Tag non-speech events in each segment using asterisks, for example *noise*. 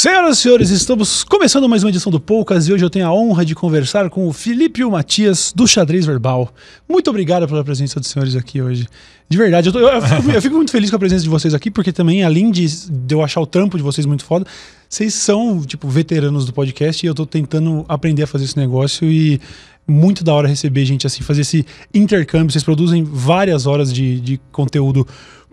Senhoras e senhores, estamos começando mais uma edição do Poucas e hoje eu tenho a honra de conversar com o Felipe e o Matias do Xadrez Verbal. Muito obrigado pela presença dos senhores aqui hoje. De verdade, eu, tô, eu, eu, fico, eu, fico, muito feliz com a presença de vocês aqui, porque também, além de, de eu achar o trampo de vocês muito foda, vocês são, tipo, veteranos do podcast e eu tô tentando aprender a fazer esse negócio e muito da hora receber gente assim, fazer esse intercâmbio. Vocês produzem várias horas de, de conteúdo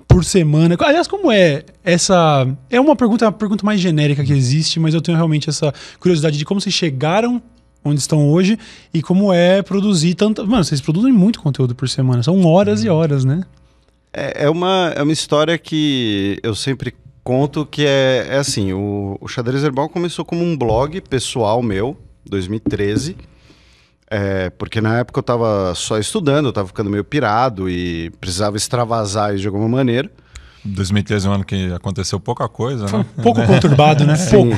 por semana. Aliás, como é essa. É uma pergunta, uma pergunta mais genérica que existe, mas eu tenho realmente essa curiosidade de como vocês chegaram onde estão hoje e como é produzir tanto. Mano, vocês produzem muito conteúdo por semana, são horas hum. e uhum. horas, né? É, é, uma, é uma história que eu sempre conto que é, é assim: o, o Xadrez Herbal começou como um blog pessoal meu, 2013. É, porque na época eu estava só estudando, eu tava ficando meio pirado e precisava extravasar de alguma maneira. 2013 é um ano que aconteceu pouca coisa, Foi né? um né? pouco é. conturbado, né? *laughs* Sim.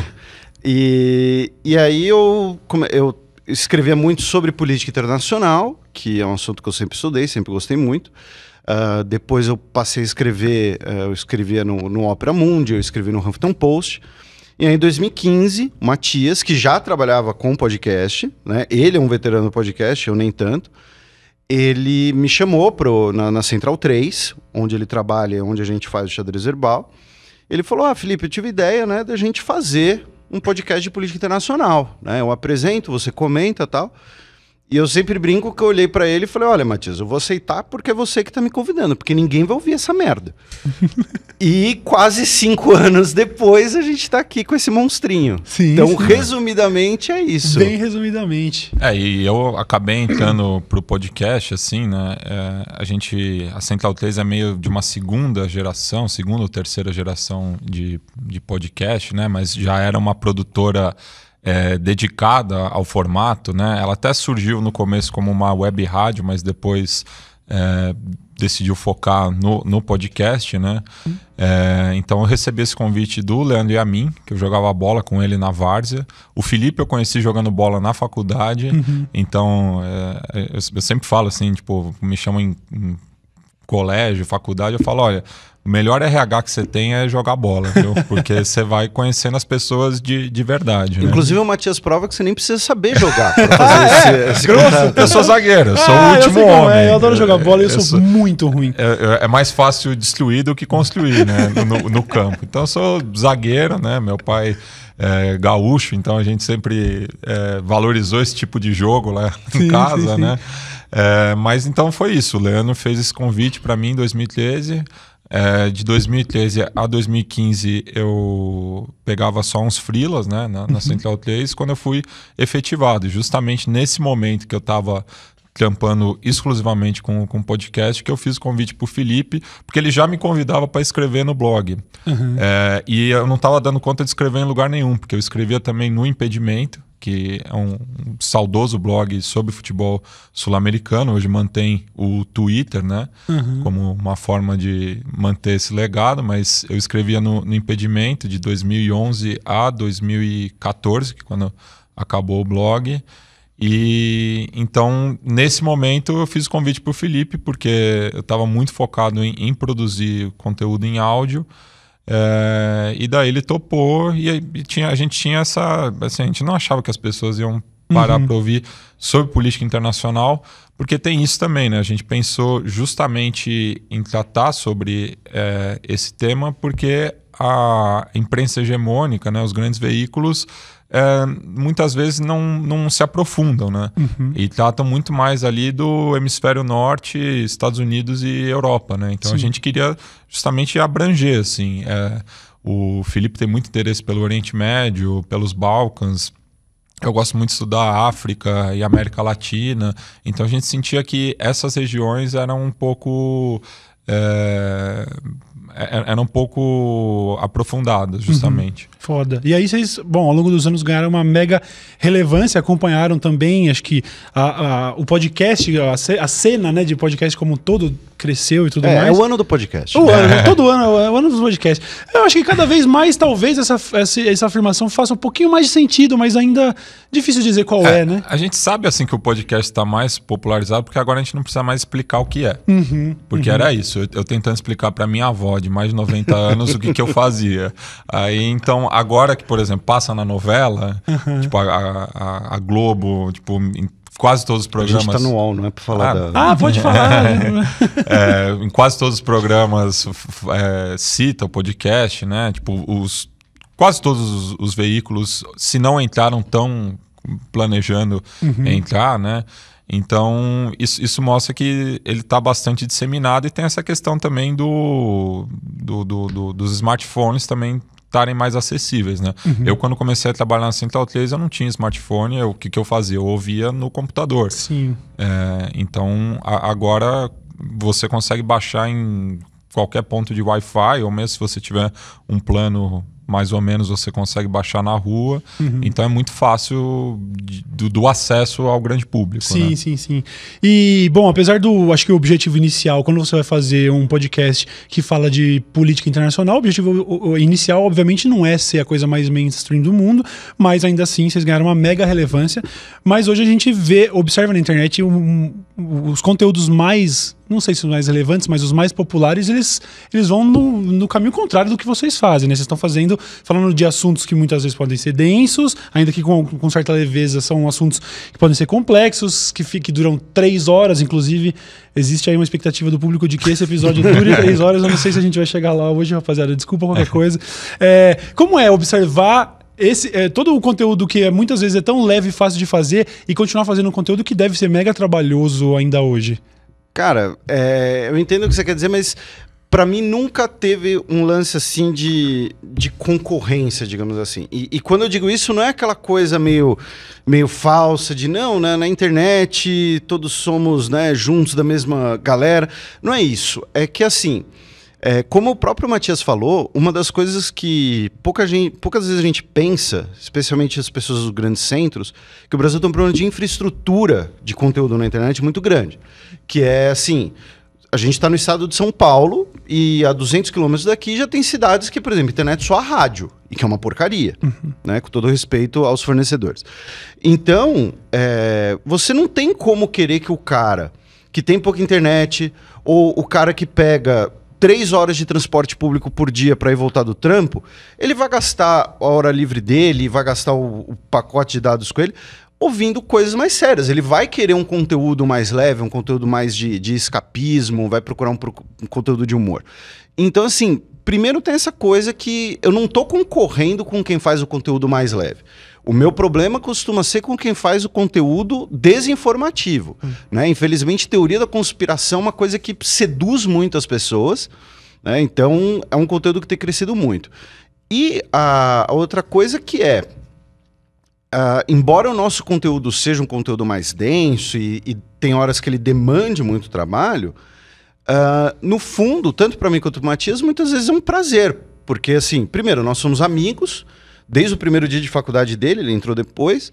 E, e aí eu, eu escrevia muito sobre política internacional, que é um assunto que eu sempre estudei, sempre gostei muito. Uh, depois eu passei a escrever, uh, eu escrevia no, no Opera Mundi, eu escrevi no Huffington Post. E aí, em 2015, o Matias, que já trabalhava com podcast, né? Ele é um veterano do podcast, eu nem tanto. Ele me chamou pro, na, na Central 3, onde ele trabalha, onde a gente faz o xadrez herbal. Ele falou: Ah, Felipe, eu tive ideia, né, da gente fazer um podcast de política internacional, né? Eu apresento, você comenta tal. E eu sempre brinco que eu olhei para ele e falei: Olha, Matias, eu vou aceitar porque é você que tá me convidando, porque ninguém vai ouvir essa merda. *laughs* e quase cinco anos depois a gente tá aqui com esse monstrinho. Sim, então, sim. resumidamente, é isso. Bem resumidamente. É, e eu acabei entrando pro podcast, assim, né? É, a gente, a Central 3 é meio de uma segunda geração, segunda ou terceira geração de, de podcast, né? Mas já era uma produtora é, dedicada ao formato, né? Ela até surgiu no começo como uma web rádio, mas depois é, decidiu focar no, no podcast, né? Hum. É, então eu recebi esse convite do Leandro e a mim, que eu jogava bola com ele na várzea. O Felipe eu conheci jogando bola na faculdade. Uhum. Então é, eu, eu, sempre falo assim, tipo, me chamam em, em colégio, faculdade, eu falo, olha, o melhor RH que você tem é jogar bola, viu? *laughs* Porque você vai conhecendo as pessoas de, de verdade. Né? Inclusive, o Matias prova que você nem precisa saber jogar. *laughs* ah, é, esse, eu sou zagueiro, eu sou ah, o último é, eu homem. É, eu adoro jogar bola e eu, eu, sou, muito ruim. É, é, é, mais fácil destruir do que construir, né? No, no campo. Então, eu sou zagueiro, né? Meu pai. É, gaúcho, então a gente sempre é, valorizou esse tipo de jogo lá sim, em casa, sim, né? Sim. É, mas então foi isso. O Leandro fez esse convite para mim em 2013. É, de 2013 a 2015 eu pegava só uns frilas né, na, na Central uhum. 3 quando eu fui efetivado. Justamente nesse momento que eu estava trampando exclusivamente com, com podcast, que eu fiz convite para o Felipe, porque ele já me convidava para escrever no blog. Uhum. É, e eu não estava dando conta de escrever em lugar nenhum, porque eu escrevia também no Impedimento, que é um, um saudoso blog sobre futebol sul-americano. Hoje mantém o Twitter, né? Uhum. Como uma forma de manter esse legado, mas eu escrevia no, no Impedimento de 2011 a 2014, que é quando acabou o blog. E então, nesse momento, eu fiz o convite para o Felipe, porque eu estava muito focado em, em, produzir conteúdo em áudio. É, e daí ele topou e, e, tinha, a gente tinha essa. Assim, a gente não achava que as pessoas iam parar uhum. para ouvir sobre política internacional, porque tem isso também, né? A gente pensou justamente em tratar sobre é, esse tema, porque a imprensa hegemônica, né, os grandes veículos, é, muitas vezes não, não se aprofundam, né? Uhum. E tratam muito mais ali do hemisfério norte, Estados Unidos e Europa, né? Então Sim. a gente queria justamente abranger, assim. É, o Felipe tem muito interesse pelo Oriente Médio, pelos Balcãs. Eu gosto muito de estudar África e América Latina. Então a gente sentia que essas regiões eram um pouco é, é, eram um pouco aprofundadas, uhum. justamente. Uhum. Foda. E aí vocês, bom, ao longo dos anos ganharam uma mega relevância, acompanharam também, acho que a, a, o podcast, a, a cena né, de podcast como um todo cresceu e tudo é, é mais. É o ano do podcast. O né? ano, né? *laughs* todo é ano, é o ano dos podcasts. Eu acho que cada vez mais, talvez, essa, essa, essa afirmação faça um pouquinho mais de sentido, mas ainda difícil dizer qual é, é né? A gente sabe, assim, que o podcast está mais popularizado, porque agora a gente não precisa mais explicar o que é. Uhum, porque uhum. era isso. Eu, eu tentando explicar para minha avó de mais de 90 *laughs* anos o que, que eu fazia. Aí, então, agora que, por exemplo, passa na novela, uhum. tipo, a, a, a Globo, tipo, quase todos os programas. A gente está no UOL, não é para falar ah, da. Ah, pode é. falar. *laughs* é, em quase todos os programas é, cita o podcast, né? Tipo, os, quase todos os, os veículos, se não entraram, estão planejando uhum. entrar, né? Então, isso, isso mostra que ele está bastante disseminado e tem essa questão também do, do, do, do dos smartphones também estarem mais acessíveis, né? Uhum. Eu, quando comecei a trabalhar na Central 3, eu não tinha smartphone, eu, o que, que eu fazia? Eu ouvia no computador. Sim. É, então, a, agora você consegue baixar em qualquer ponto de Wi-Fi, ou mesmo se você tiver um plano mais ou menos você consegue baixar na rua. Uhum. Então é muito fácil de, do, do, acesso ao grande público. Sim, né? sim, sim. E, bom, apesar do. Acho que o objetivo inicial, quando você vai fazer um podcast que fala de política internacional, o objetivo inicial, obviamente, não é ser a coisa mais mainstream do mundo, mas ainda assim vocês ganharam uma mega relevância. Mas hoje a gente vê, observa na internet um, um, os conteúdos mais não sei se os mais relevantes, mas os mais populares, eles, eles vão no, no caminho contrário do que vocês fazem, né? Vocês estão fazendo, falando de assuntos que muitas vezes podem ser densos, ainda que com, com certa leveza são assuntos que podem ser complexos, que, que duram três horas, inclusive existe aí uma expectativa do público de que esse episódio dure *laughs* três horas, eu não sei se a gente vai chegar lá hoje, rapaziada, desculpa qualquer coisa. É, como é observar esse é, todo o conteúdo que é, muitas vezes é tão leve e fácil de fazer e continuar fazendo um conteúdo que deve ser mega trabalhoso ainda hoje? Cara, é, eu entendo o que você quer dizer, mas para mim nunca teve um lance assim de, de concorrência, digamos assim. E, e, quando eu digo isso, não é aquela coisa meio, meio falsa de não, né, na internet todos somos né, juntos da mesma galera. Não é isso. É que assim. É, como o próprio Matias falou, uma das coisas que pouca gente, poucas vezes a gente pensa, especialmente as pessoas dos grandes centros, que o Brasil tem um problema de infraestrutura de conteúdo na internet muito grande. Que é assim: a gente está no estado de São Paulo e a 200 quilômetros daqui já tem cidades que, por exemplo, internet só a rádio, e que é uma porcaria, uhum. né? Com todo respeito aos fornecedores. Então, é, você não tem como querer que o cara que tem pouca internet, ou o cara que pega três horas de transporte público por dia para ir voltar do trampo, ele vai gastar a hora livre dele, vai gastar o, o, pacote de dados com ele, ouvindo coisas mais sérias. Ele vai querer um conteúdo mais leve, um conteúdo mais de, de escapismo, vai procurar um, um conteúdo de humor. Então, assim, primeiro tem essa coisa que eu não estou concorrendo com quem faz o conteúdo mais leve. O meu problema costuma ser com quem faz o conteúdo desinformativo. Hum. Né? Infelizmente, teoria da conspiração é uma coisa que seduz muito as pessoas. Né? Então, é um conteúdo que tem crescido muito. E a outra coisa que é, Uh, embora o nosso conteúdo seja um conteúdo mais denso e, e tem horas que ele demande muito trabalho, uh, no fundo, tanto para mim quanto para o Matias, muitas vezes é um prazer. Porque, assim, primeiro, nós somos amigos, desde o primeiro dia de faculdade dele, ele entrou depois.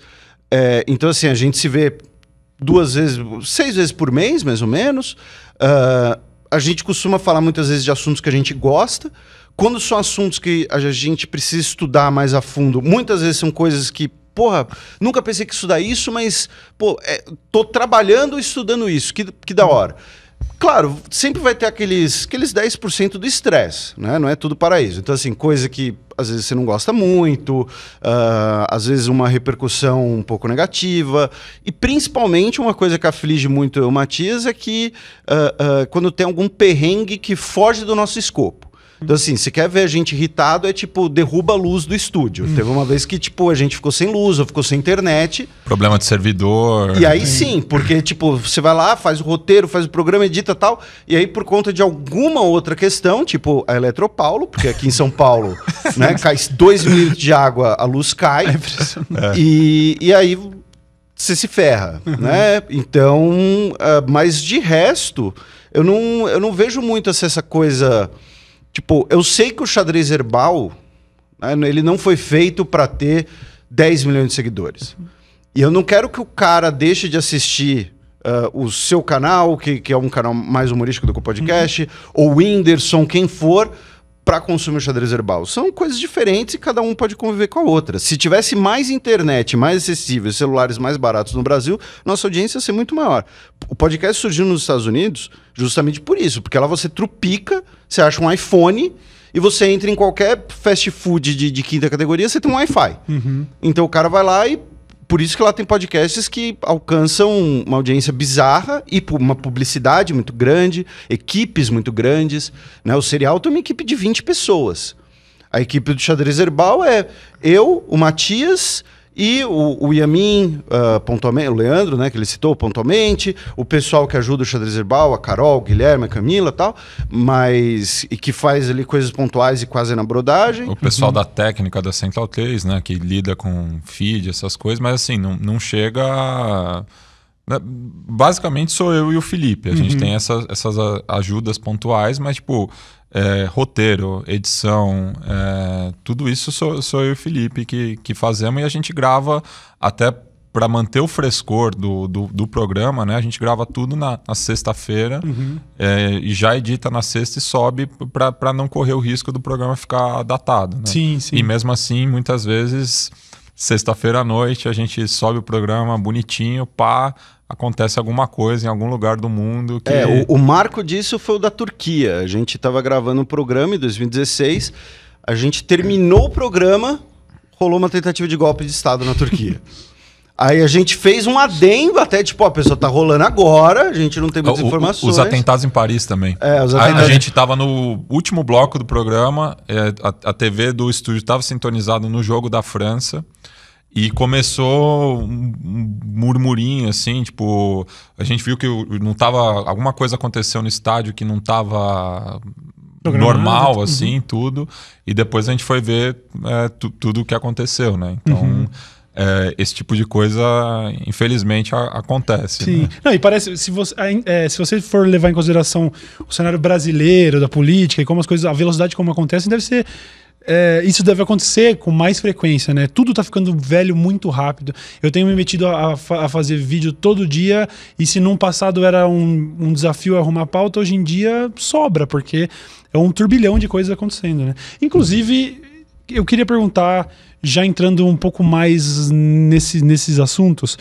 É, então, assim, a gente se vê duas vezes, seis vezes por mês, mais ou menos. Uh, a gente costuma falar muitas vezes de assuntos que a gente gosta. Quando são assuntos que a gente precisa estudar mais a fundo, muitas vezes são coisas que, porra, nunca pensei que estudar isso, mas, pô, é, tô trabalhando estudando isso, que, que da hora. Uhum. Claro, sempre vai ter aqueles, aqueles 10% do estresse, né? Não é tudo paraíso. Então, assim, coisa que às vezes você não gosta muito, uh, às vezes uma repercussão um pouco negativa. E principalmente uma coisa que aflige muito o Matias é que uh, uh, quando tem algum perrengue que foge do nosso escopo. Então, assim, se quer ver a gente irritado, é tipo, derruba a luz do estúdio. Hum. Teve uma vez que, tipo, a gente ficou sem luz ou ficou sem internet. Problema de servidor. E aí sim, porque, tipo, você vai lá, faz o roteiro, faz o programa, edita tal. E aí, por conta de alguma outra questão, tipo a Eletropaulo, porque aqui em São Paulo, *laughs* né, cai dois minutos de água, a luz cai. É impressionante. E, e aí você se ferra, uhum. né? Então, uh, mas de resto, eu não, eu não vejo muito essa coisa. Tipo, eu sei que o xadrez herbal, né, ele não foi feito para ter 10 milhões de seguidores. E eu não quero que o cara deixe de assistir Uh, o seu canal, que, que é um canal mais humorístico do que o podcast, uhum. ou o Whindersson, quem for, para consumir o xadrez herbal. São coisas diferentes e cada um pode conviver com a outra. Se tivesse mais internet, mais acessível, celulares mais baratos no Brasil, nossa audiência ia ser muito maior. O podcast surgiu nos Estados Unidos justamente por isso, porque lá você trupica você acha um iPhone e você entra em qualquer fast food de, de quinta categoria, você tem um Wi-Fi. Uhum. Então o cara vai lá e. Por isso que lá tem podcasts que alcançam uma audiência bizarra e uma publicidade muito grande, equipes muito grandes. Né? O Serial tem uma equipe de 20 pessoas. A equipe do Xadrez Herbal é eu, o Matias, e o, o Yamin, uh, pontualmente, o Leandro, né, que ele citou pontualmente, o pessoal que ajuda o xadrez herbal, a Carol, o Guilherme, a Camila tal, mas. e que faz ali coisas pontuais e quase na brodagem. O pessoal uhum. da técnica da Central 3, né, que lida com feed, essas coisas, mas assim, não, não chega. A... Né, basicamente sou eu e o Felipe. A gente uhum. tem essa, essas ajudas pontuais, mas tipo, é, roteiro, edição, é, tudo isso sou, sou eu e o Felipe que, que fazemos e a gente grava até para manter o frescor do, do, do, programa, né? A gente grava tudo na, na sexta-feira uhum. é, e já edita na sexta e sobe para não correr o risco do programa ficar datado. Né? Sim, sim. E mesmo assim, muitas vezes, sexta-feira à noite, a gente sobe o programa bonitinho, pá, acontece alguma coisa em algum lugar do mundo. Que... É, o, o marco disso foi o da Turquia. A gente estava gravando um programa em 2016, a gente terminou o programa, rolou uma tentativa de golpe de Estado na Turquia. *laughs* Aí a gente fez um adendo até, tipo, ó, a pessoa tá rolando agora, a gente não tem muitas o, informações. Os atentados em Paris também. É, os atentados... a, a gente tava no último bloco do programa, é, a, a, TV do estúdio tava sintonizado no jogo da França. E começou um murmurinho, assim, tipo, a gente viu que não tava. Alguma coisa aconteceu no estádio que não tava normal, uhum. assim, uhum. tudo. E depois a gente foi ver é, tu, tudo o que aconteceu, né? Então. Uhum. É, esse tipo de coisa, infelizmente, a, acontece. Sim. Né? Não, e parece, se você, é, se você for levar em consideração o cenário brasileiro, da política e como as coisas, a velocidade como acontecem, deve ser é, isso deve acontecer com mais frequência, né? Tudo tá ficando velho muito rápido. Eu tenho me metido a, a fazer vídeo todo dia e se num passado era um, um desafio arrumar pauta, hoje em dia sobra, porque é um turbilhão de coisas acontecendo, né? Inclusive, eu queria perguntar, já entrando um pouco mais nesse, nesses assuntos,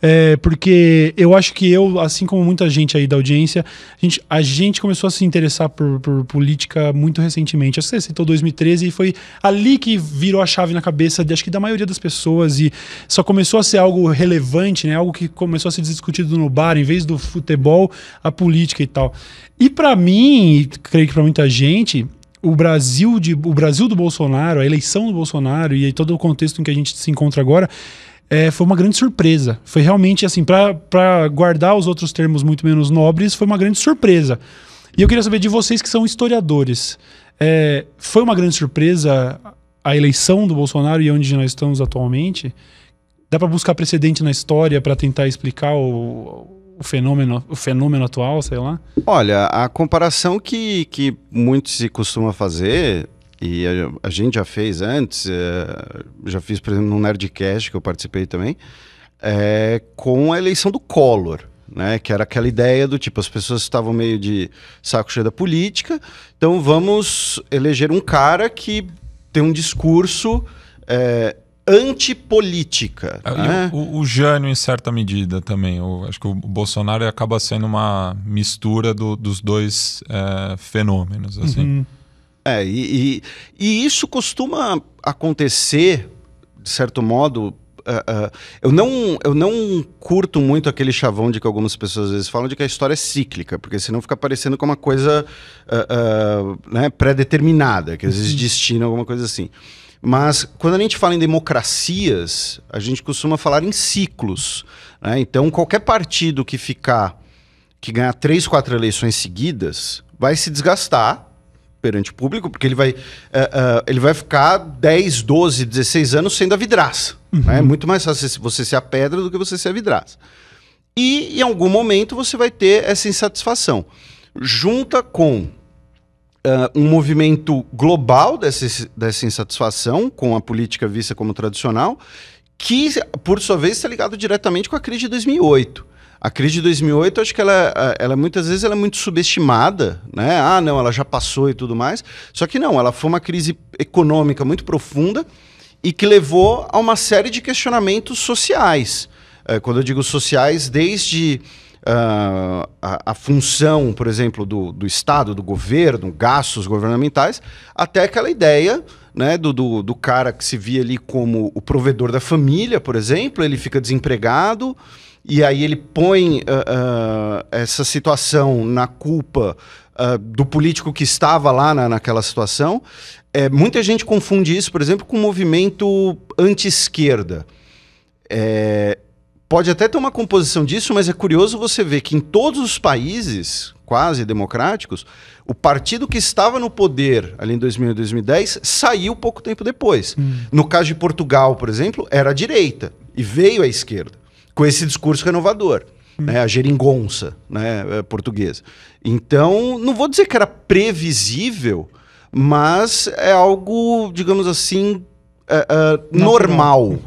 é, porque eu acho que eu, assim como muita gente aí da audiência, a gente, a gente começou a se interessar por, por política muito recentemente. Acho que você citou 2013 e foi ali que virou a chave na cabeça de, acho que da maioria das pessoas e só começou a ser algo relevante, né? Algo que começou a ser discutido no bar, em vez do futebol, a política e tal. E para mim, e creio que para muita gente, o Brasil de o Brasil do Bolsonaro, a eleição do Bolsonaro e todo o contexto em que a gente se encontra agora é, foi uma grande surpresa. Foi realmente assim, para guardar os outros termos muito menos nobres, foi uma grande surpresa. E eu queria saber de vocês que são historiadores. É, foi uma grande surpresa a eleição do Bolsonaro e onde nós estamos atualmente? Dá para buscar precedente na história para tentar explicar o, o fenômeno, o fenômeno atual, sei lá? Olha, a comparação que, que muito se costuma fazer, e a, a gente já fez antes, é, já fiz, por exemplo, no Nerdcast, que eu participei também, é, com a eleição do Collor. Né, que era aquela ideia do tipo, as pessoas estavam meio de saco cheio da política, então vamos eleger um cara que tem um discurso é, antipolítica. É, né? O, o, Jânio, em certa medida, também. Eu acho que o Bolsonaro acaba sendo uma mistura do, dos dois é, fenômenos. Uhum. Assim. Uhum. É, e, e, e, isso costuma acontecer, de certo modo. Uh, uh, eu, não, eu não curto muito aquele chavão de que algumas pessoas às vezes falam de que a história é cíclica, porque senão fica parecendo como uma coisa uh, né, pré-determinada, que às vezes uhum. destina alguma coisa assim. Mas quando a gente fala em democracias, a gente costuma falar em ciclos. Né? Então, qualquer partido que ficar, que ganhar três, quatro eleições seguidas, vai se desgastar perante o público, porque ele vai, uh, uh, ele vai ficar 10, 12, 16 anos sendo a vidraça. Uhum. Né? É muito mais fácil você ser a pedra do que você ser a vidraça. E em algum momento você vai ter essa insatisfação. Junta com uh, um movimento global dessa, dessa insatisfação com a política vista como tradicional, que, por sua vez, está ligado diretamente com a crise de 2008. A crise de 2008, acho que ela, ela muitas vezes ela é muito subestimada, né? Ah, não, ela já passou e tudo mais. Só que não, ela foi uma crise econômica muito profunda e que levou a uma série de questionamentos sociais. quando eu digo sociais, desde uh, a, a, função, por exemplo, do, do Estado, do governo, gastos governamentais, até aquela ideia né, do, do, do, cara que se via ali como o provedor da família, por exemplo, ele fica desempregado e aí ele põe uh, uh, essa situação na culpa Uh, do político que estava lá na, naquela situação. É, muita gente confunde isso, por exemplo, com o movimento anti-esquerda. É, pode até ter uma composição disso, mas é curioso você ver que em todos os países quase democráticos, o partido que estava no poder ali em 2000 e 2010 saiu pouco tempo depois. Hum. No caso de Portugal, por exemplo, era a direita e veio à esquerda com esse discurso renovador. Hum. Né, a geringonça né, eh, portuguesa. Então, não vou dizer que era previsível, mas é algo, digamos assim, é, é, normal.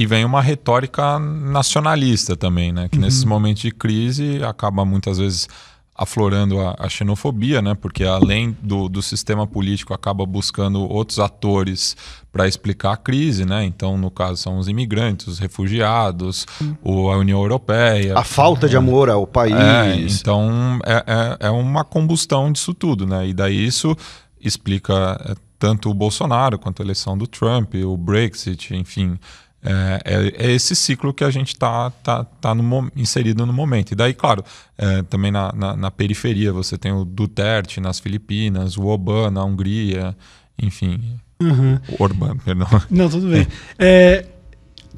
E vem uma retórica nacionalista também, né? Que uhum. nesses momentos de crise acaba muitas vezes aflorando a, a, xenofobia, né? Porque além do, do sistema político acaba buscando outros atores para explicar a crise, né? Então, no caso, são os imigrantes, os refugiados, hum. a União Europeia. A falta é, de amor ao país. É, então, é, é, é, uma combustão disso tudo, né? E daí isso explica é, tanto o Bolsonaro quanto a eleição do Trump, o Brexit, enfim... É, é, é, esse ciclo que a gente está tá, tá no, inserido no momento. E daí, claro, é, também na, na, na, periferia você tem o Duterte nas Filipinas, o Obama na Hungria, enfim. Uhum. Orbán, perdão. Não, tudo bem. É.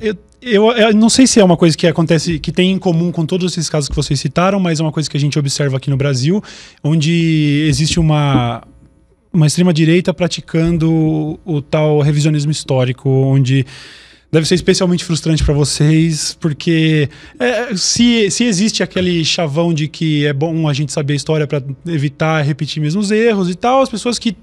É, eu, eu, eu não sei se é uma coisa que acontece, que tem em comum com todos esses casos que vocês citaram, mas é uma coisa que a gente observa aqui no Brasil, onde existe uma, uma extrema-direita praticando o tal revisionismo histórico, onde deve ser especialmente frustrante para vocês, porque é, se, se existe aquele chavão de que é bom a gente saber a história para evitar repetir mesmos erros e tal, as pessoas que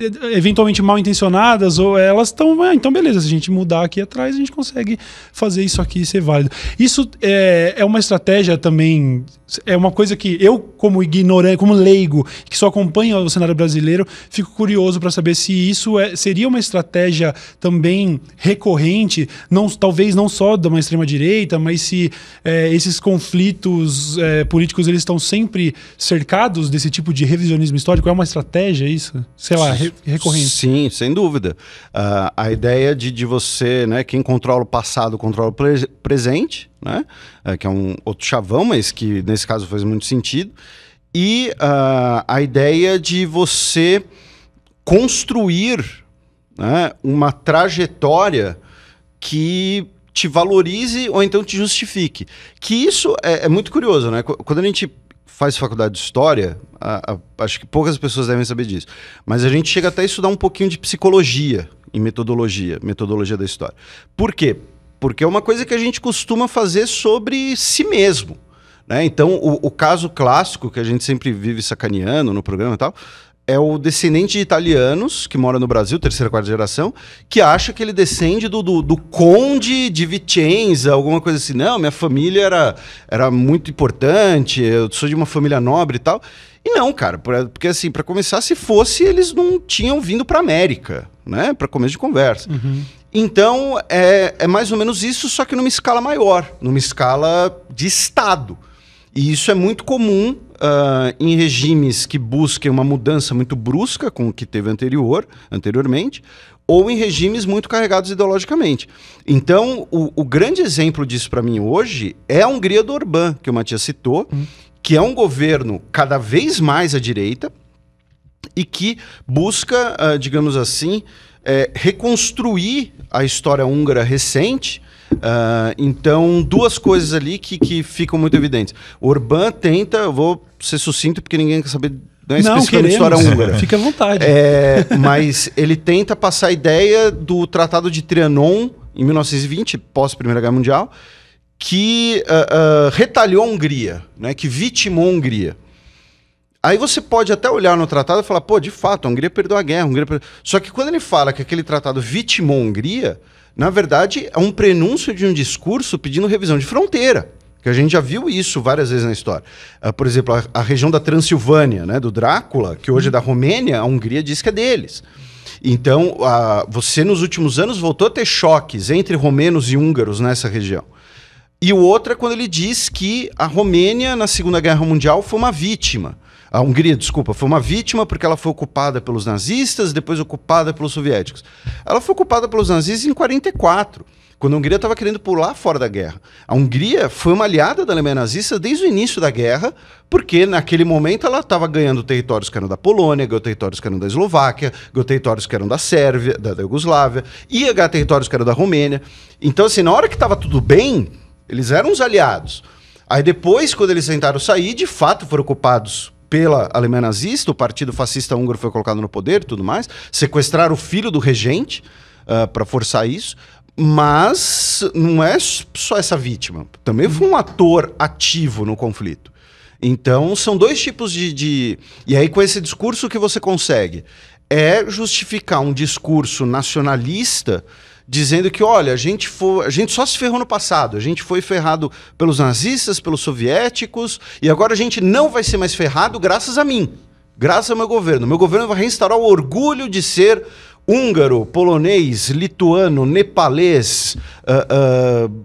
é, eventualmente mal intencionadas ou elas estão ah, então beleza se a gente mudar aqui atrás a gente consegue fazer isso aqui ser válido isso é, é uma estratégia também é uma coisa que eu, como ignorante, como leigo, que só acompanha o cenário brasileiro, fico curioso para saber se isso é, seria uma estratégia também recorrente, não, talvez não só de uma extrema-direita, mas se é, esses conflitos é, políticos eles estão sempre cercados desse tipo de revisionismo histórico. É uma estratégia isso? Sei lá, re recorrente. Sim, sem dúvida. Uh, a ideia de, de você, né, quem controla o passado controla o pre presente né? É, que é um outro chavão, mas que nesse caso faz muito sentido. E uh, a ideia de você construir né, uma trajetória que te valorize ou então te justifique. Que isso é, é muito curioso, né? Quando a gente faz faculdade de história, a, a, acho que poucas pessoas devem saber disso, mas a gente chega até a estudar um pouquinho de psicologia e metodologia, metodologia da história. Por quê? porque é uma coisa que a gente costuma fazer sobre si mesmo. Né? Então, o, o caso clássico que a gente sempre vive sacaneando no programa e tal, é o descendente de italianos que mora no Brasil, terceira, quarta geração, que acha que ele descende do, do, do, conde de Vicenza, alguma coisa assim. Não, minha família era, era muito importante, eu sou de uma família nobre e tal. E não, cara, porque assim, para começar, se fosse, eles não tinham vindo para América, né? Para começo de conversa. Uhum. Então, é, é mais ou menos isso, só que numa escala maior, numa escala de Estado. E isso é muito comum uh, em regimes que busquem uma mudança muito brusca com o que teve anterior, anteriormente, ou em regimes muito carregados ideologicamente. Então, o, o grande exemplo disso para mim hoje é a Hungria do Orbán, que o Matias citou, hum. que é um governo cada vez mais à direita e que busca, uh, digamos assim, é, reconstruir a história húngara recente. Uh, então, duas coisas ali que, que ficam muito evidentes. Orbán tenta, eu vou ser sucinto porque ninguém quer saber não é não, queremos. história húngara. Fica à vontade. É, mas ele tenta passar a ideia do Tratado de Trianon, em 1920, pós Primeira Guerra Mundial, que uh, ah, uh, ah, retalhou a Hungria, né, que vitimou a Hungria. Aí você pode até olhar no tratado e falar, pô, de fato, a Hungria perdeu a guerra. A Hungria perdeu... Só que quando ele fala que aquele tratado vitimou a Hungria, na verdade é um prenúncio de um discurso pedindo revisão de fronteira. Que a gente já viu isso várias vezes na história. Uh, por exemplo, a, a, região da Transilvânia, né, do Drácula, que hoje é da Romênia, a Hungria diz que é deles. Então, uh, você nos últimos anos voltou a ter choques entre romenos e húngaros nessa região. E o outro é quando ele diz que a Romênia, na Segunda Guerra Mundial, foi uma vítima. A Hungria, desculpa, foi uma vítima porque ela foi ocupada pelos nazistas, depois ocupada pelos soviéticos. Ela foi ocupada pelos nazistas em 44 quando a Hungria estava querendo pular fora da guerra. A Hungria foi uma aliada da Alemanha nazista desde o início da guerra, porque naquele momento ela estava ganhando territórios que eram da Polônia, ganhou territórios que eram da Eslováquia, ganhou territórios que eram da Sérvia, da, da Iugoslávia, ia ganhar territórios que eram da Romênia. Então, assim, na hora que estava tudo bem, eles eram os aliados. Aí depois, quando eles tentaram sair, de fato foram ocupados pela Alemanha nazista, o Partido Fascista Húngaro foi colocado no poder e tudo mais, sequestraram o filho do regente uh, ah, para forçar isso, mas não é só essa vítima, também foi um ator ativo no conflito. Então, são dois tipos de, de. E aí, com esse discurso, o que você consegue? É justificar um discurso nacionalista dizendo que, olha, a gente, a gente só se ferrou no passado, a gente foi ferrado pelos nazistas, pelos soviéticos, e agora a gente não vai ser mais ferrado graças a mim, graças ao meu governo. Meu governo vai reinstaurar o orgulho de ser húngaro, polonês, lituano, nepalês, uh, uh,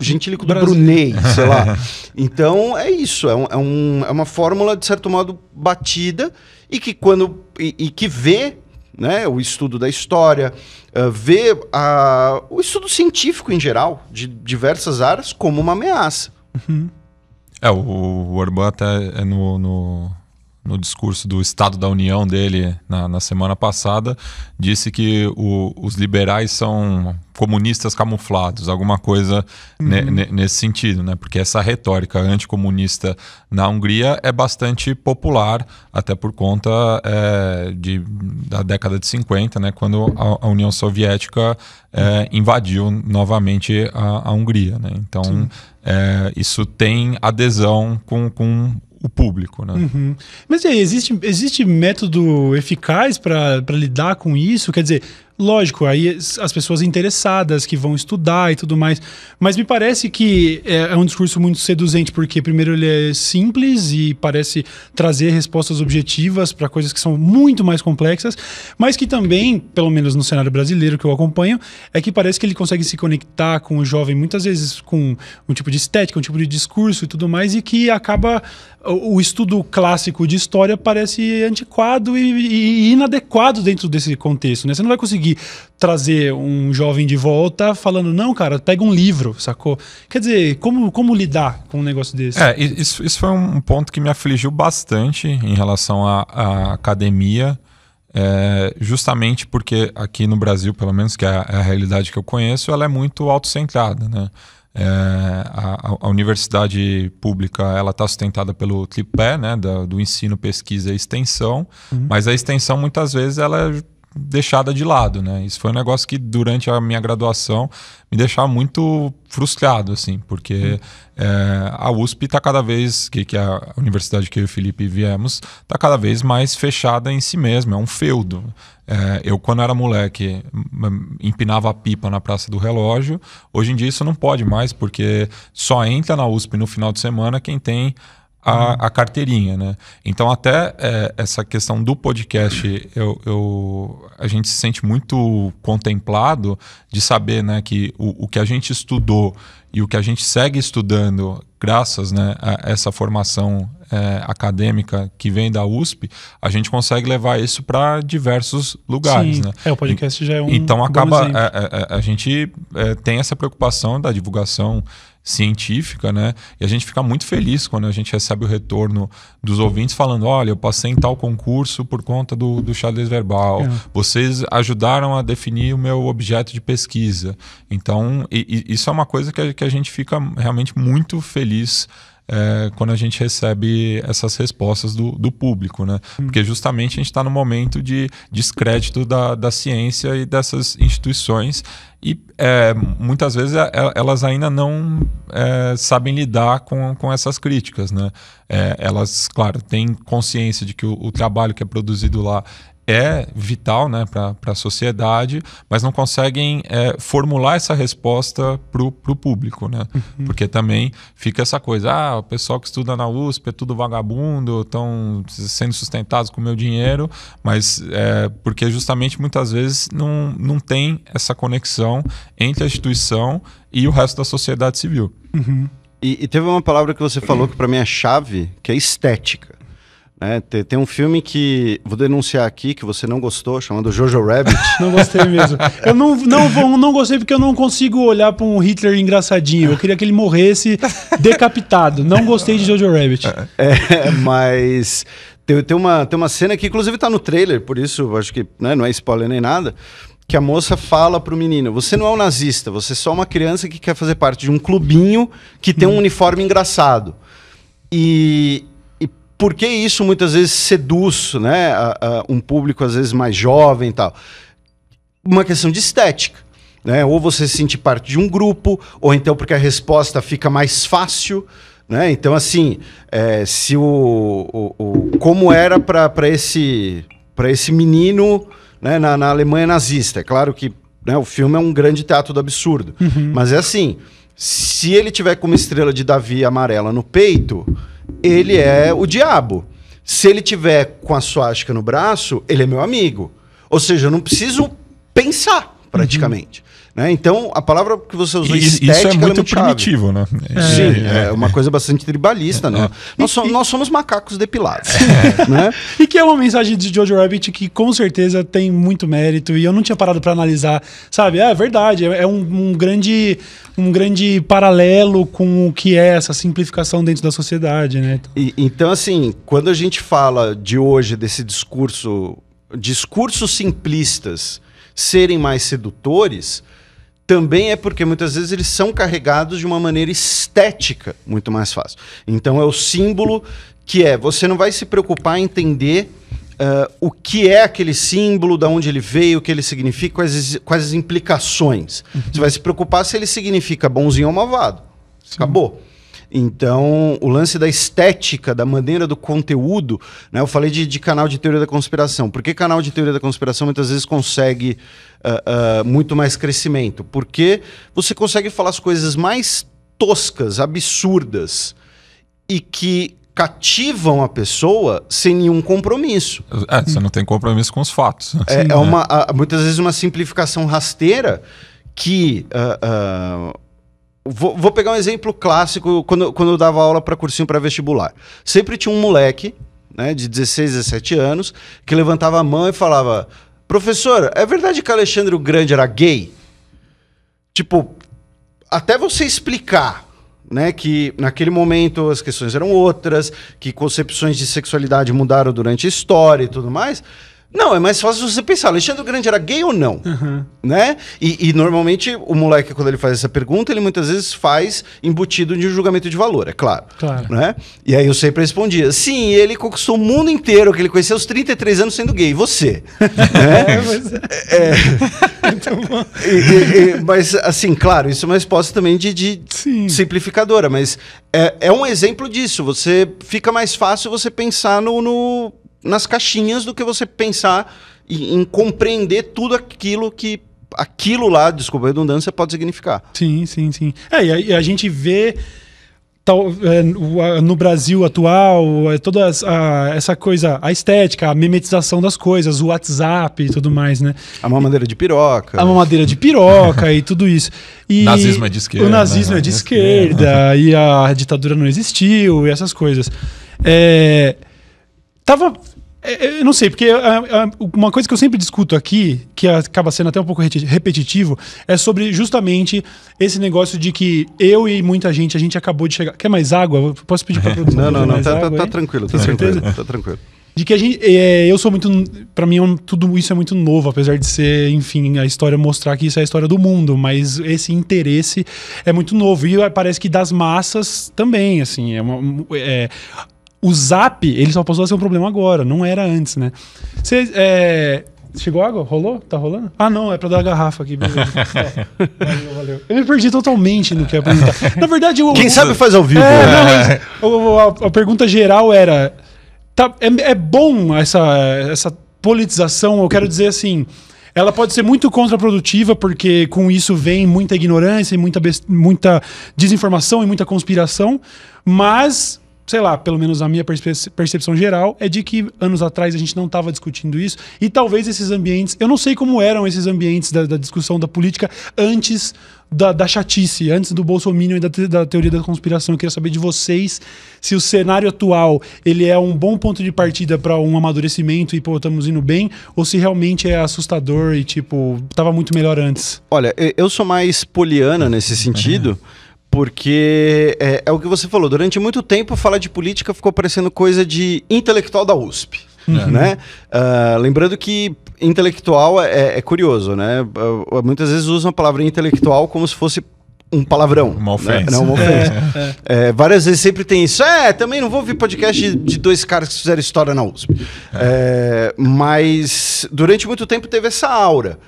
gentílico do Brunei, sei lá. *laughs* Então é isso, é, um, é, um, é, uma fórmula de certo modo batida e que quando e, e que vê né, o estudo da história, uh, o estudo científico em geral, de diversas áreas, como uma ameaça. Uhum. É, o, o Orbán até é no, no, no discurso do Estado da União dele na, na semana passada, disse que o, os liberais são comunistas camuflados, alguma coisa uhum. ne, ne, nesse sentido, né? Porque essa retórica anticomunista na Hungria é bastante popular, até por conta é, de, da década de 50, né? Quando a, a União Soviética é, invadiu novamente a, a Hungria, né? Então, é, isso tem adesão com, com o público. Né? Uhum. Mas e aí, existe, existe método eficaz para lidar com isso? Quer dizer, lógico, aí as pessoas interessadas que vão estudar e tudo mais. Mas me parece que é, é, um discurso muito seduzente, porque primeiro ele é simples e parece trazer respostas objetivas para coisas que são muito mais complexas, mas que também, pelo menos no cenário brasileiro que eu acompanho, é que parece que ele consegue se conectar com o jovem muitas vezes com um tipo de estética, um tipo de discurso e tudo mais, e que acaba o, estudo clássico de história parece antiquado e, e, inadequado dentro desse contexto, né? Você não vai conseguir trazer um jovem de volta falando, não, cara, pega um livro, sacou? Quer dizer, como, como lidar com um negócio desse? É, isso, isso foi um ponto que me afligiu bastante em relação à, à academia, é, justamente porque aqui no Brasil, pelo menos, que é a, é a realidade que eu conheço, ela é muito autocentrada, né? É, a, a, universidade pública ela está sustentada pelo tripé né, do, do ensino, pesquisa e extensão, uhum. mas a extensão muitas vezes ela deixada de lado, né? Isso foi um negócio que durante a minha graduação me deixava muito frustrado, assim, porque uhum. é, a USP está cada vez, que, que a universidade que eu e o Felipe viemos, está cada vez mais fechada em si mesma, é um feudo. É, eu, quando era moleque, empinava a pipa na Praça do Relógio, hoje em dia isso não pode mais, porque só entra na USP no final de semana quem tem a, a carteirinha, né? Então até é, essa questão do podcast, eu, eu, a gente se sente muito contemplado de saber, né, que o, o que a gente estudou e o que a gente segue estudando, graças, né, a essa formação é, acadêmica que vem da USP, a gente consegue levar isso para diversos lugares. Sim. Né? É, o podcast já é um. Então acaba. A, a, é, é, é, a, gente é, tem essa preocupação da divulgação científica, né? E a gente fica muito feliz quando a gente recebe o retorno dos ouvintes falando: olha, eu passei em tal concurso por conta do, do xadrez verbal, é. vocês ajudaram a definir o meu objeto de pesquisa. Então, e, e isso é uma coisa que a, que a gente fica realmente muito feliz é, quando a gente recebe essas respostas do, do público, né? Hum. Porque justamente a gente está no momento de descrédito da, da ciência e dessas instituições e é, muitas vezes é, é, elas ainda não é, sabem lidar com, com essas críticas, né? É, elas, claro, têm consciência de que o, o, trabalho que é produzido lá é vital né, para a sociedade, mas não conseguem é, formular essa resposta para o público, né? Uhum. Porque também fica essa coisa, ah, o pessoal que estuda na USP é tudo vagabundo, estão sendo sustentados com o meu dinheiro, mas é, porque justamente muitas vezes não, não tem essa conexão entre a instituição e o resto da sociedade civil. Uhum. E, e, teve uma palavra que você falou que para mim é chave, que é estética. É, né? tem, tem, um filme que vou denunciar aqui que você não gostou, chamado Jojo Rabbit. *laughs* não gostei mesmo. Eu não, não, vou, não gostei porque eu não consigo olhar para um Hitler engraçadinho. Eu queria que ele morresse decapitado. Não gostei de Jojo Rabbit. É, mas tem, tem, uma, tem uma cena que, inclusive, está no trailer, por isso acho que né, não é spoiler nem nada. Que a moça fala pro menino: Você não é um nazista, você é só uma criança que quer fazer parte de um clubinho que tem um hum. uniforme engraçado. E, porque isso muitas vezes seduz né, a, a um público às vezes mais jovem e tal. Uma questão de estética. Né? Ou você se sente parte de um grupo, ou então porque a resposta fica mais fácil. Né? Então, assim, é, se o, o, o, como era para esse, esse menino né, na, na, Alemanha nazista? É claro que né, o filme é um grande teatro do absurdo, uhum. mas é assim: se ele tiver com uma estrela de Davi amarela no peito, ele é o diabo. Se ele tiver com a suástica no braço, ele é meu amigo. Ou seja, eu não preciso pensar, praticamente. Uhum. Né? Então, a palavra que você usou, isso, estética, isso é muito, é muito primitivo, né? Sim, é, é, é, uma coisa bastante tribalista. Né? É. Nós, nós, somos macacos depilados. É. *laughs* né? E que é uma mensagem de George Rabbit que com certeza tem muito mérito e eu não tinha parado para analisar, sabe? É verdade, é um, um, grande, um grande paralelo com o que é essa simplificação dentro da sociedade, né? E, então, assim, quando a gente fala de hoje desse discurso, discursos simplistas serem mais sedutores também é porque muitas vezes eles são carregados de uma maneira estética muito mais fácil. Então é o símbolo que é, você não vai se preocupar em entender uh, o que é aquele símbolo, da onde ele veio, o que ele significa, quais, quais as implicações. Uhum. Você vai se preocupar se ele significa bonzinho ou malvado. Sim. Acabou. Então, o lance da estética, da maneira do conteúdo, né? Eu falei de, de canal de teoria da conspiração. por que canal de teoria da conspiração muitas vezes consegue uh, uh, muito mais crescimento? Porque você consegue falar as coisas mais toscas, absurdas e que cativam a pessoa sem nenhum compromisso. É, você não tem compromisso com os fatos. É, é né? uma, muitas vezes uma simplificação rasteira que uh, Vou, vou, pegar um exemplo clássico quando, quando eu dava aula para cursinho para vestibular. Sempre tinha um moleque, né, de 16, 17 anos, que levantava a mão e falava: Professor, é verdade que Alexandre o Grande era gay? Tipo, até você explicar. Né, que naquele momento as questões eram outras, que concepções de sexualidade mudaram durante a história e tudo mais. Não, é mais fácil você pensar, Alexandre Grande era gay ou não? Uhum. Né? E, e, normalmente o moleque, quando ele faz essa pergunta, ele muitas vezes faz embutido de um julgamento de valor, é claro. claro. Né? E aí eu sempre respondia: sim, ele conquistou o mundo inteiro, que ele conheceu os 33 anos sendo gay, você. *laughs* né? É, mas... É... é. *laughs* e, e, mas... assim, claro, isso é uma resposta também de, de simplificadora, mas é, é um exemplo disso. Você fica mais fácil você pensar no, no nas caixinhas do que você pensar em, em compreender tudo aquilo que aquilo lá, desculpa a redundância, pode significar. Sim, sim, sim. É, e a, e a gente vê tal, é, no Brasil atual, é toda a, essa coisa, a estética, a mimetização das coisas, o WhatsApp e tudo mais, né? A mamadeira de piroca. A mamadeira de piroca e tudo isso. *laughs* E nazismo é de esquerda. O nazismo né? é de é esquerda, e a ditadura não existiu, e essas coisas. É, tava é, é, eu não sei, porque é, uma coisa que eu sempre discuto aqui, que acaba sendo até um pouco repetitivo, é sobre justamente esse negócio de que eu e muita gente, a gente acabou de chegar. Quer mais água? Posso pedir para *laughs* produção? Não, não, não, tá, tá, tá, tranquilo, tá certeza? tá tranquilo. De que a gente. É, eu sou muito. para mim, tudo isso é muito novo, apesar de ser, enfim, a história mostrar que isso é a história do mundo, mas esse interesse é muito novo. E parece que das massas também, assim. É uma, é, o Zap, ele só passou a ser um problema agora, não era antes, né? Você, é... Chegou água? Rolou? Tá rolando? Ah, não, é pra dar a garrafa aqui. *laughs* valeu, valeu. Eu me perdi totalmente no que ia perguntar. Na verdade, Quem sabe faz ao vivo. É, né? não, a, a, pergunta geral era: tá, é, é bom essa, essa politização? Eu quero dizer assim ela pode ser muito contraprodutiva, porque com isso vem muita ignorância e muita, muita desinformação e muita conspiração, mas sei lá, pelo menos a minha percepção geral, é de que anos atrás a gente não estava discutindo isso. E talvez esses ambientes, eu não sei como eram esses ambientes da, da discussão da política antes da, da, chatice, antes do Bolsonaro e da, da, teoria da conspiração. Eu queria saber de vocês se o cenário atual ele é um bom ponto de partida para um amadurecimento e, pô, estamos indo bem, ou se realmente é assustador e, tipo, estava muito melhor antes. Olha, eu sou mais poliana nesse *laughs* sentido. É porque é, é o que você falou, durante muito tempo falar de política ficou parecendo coisa de intelectual da USP. Uhum. Né? Uh, lembrando que intelectual é, é curioso, né? Uh, muitas vezes usam a palavra intelectual como se fosse um palavrão. Uma né? ofensa. Né? Não, uma ofensa. É, é, é. várias vezes sempre tem isso. É, também não vou ouvir podcast de, de dois caras que fizeram história na USP. É. É, mas durante muito tempo teve essa aura.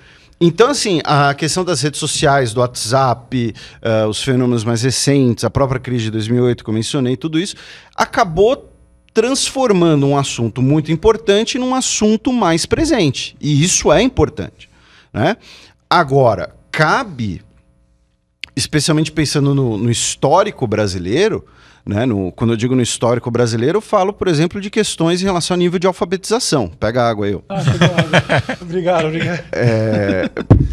Então, assim, a questão das redes sociais, do WhatsApp, uh, os fenômenos mais recentes, a própria crise de 2008 que eu mencionei, tudo isso, acabou transformando um assunto muito importante num assunto mais presente. E isso é importante. Né? Agora, cabe, especialmente pensando no, no histórico brasileiro, né? No, quando eu digo no histórico brasileiro, eu falo, por exemplo, de questões em relação ao nível de alfabetização. Pega a água aí. Ah, água. *laughs* obrigado, obrigado. É,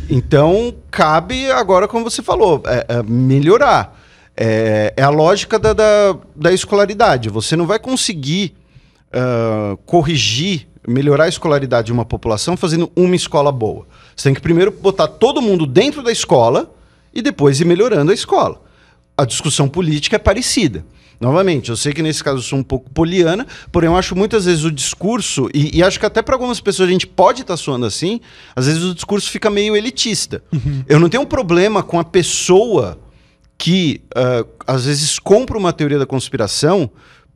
então, cabe agora, como você falou, é, é melhorar. É, é a lógica da, da, da, escolaridade. Você não vai conseguir uh, corrigir, melhorar a escolaridade de uma população fazendo uma escola boa. Você tem que primeiro botar todo mundo dentro da escola e depois ir melhorando a escola. A discussão política é parecida. Novamente, eu sei que nesse caso eu sou um pouco poliana, porém eu acho muitas vezes o discurso, e, e acho que até para algumas pessoas a gente pode estar tá soando assim, às vezes o discurso fica meio elitista. Uhum. Eu não tenho um problema com a pessoa que uh, às vezes compra uma teoria da conspiração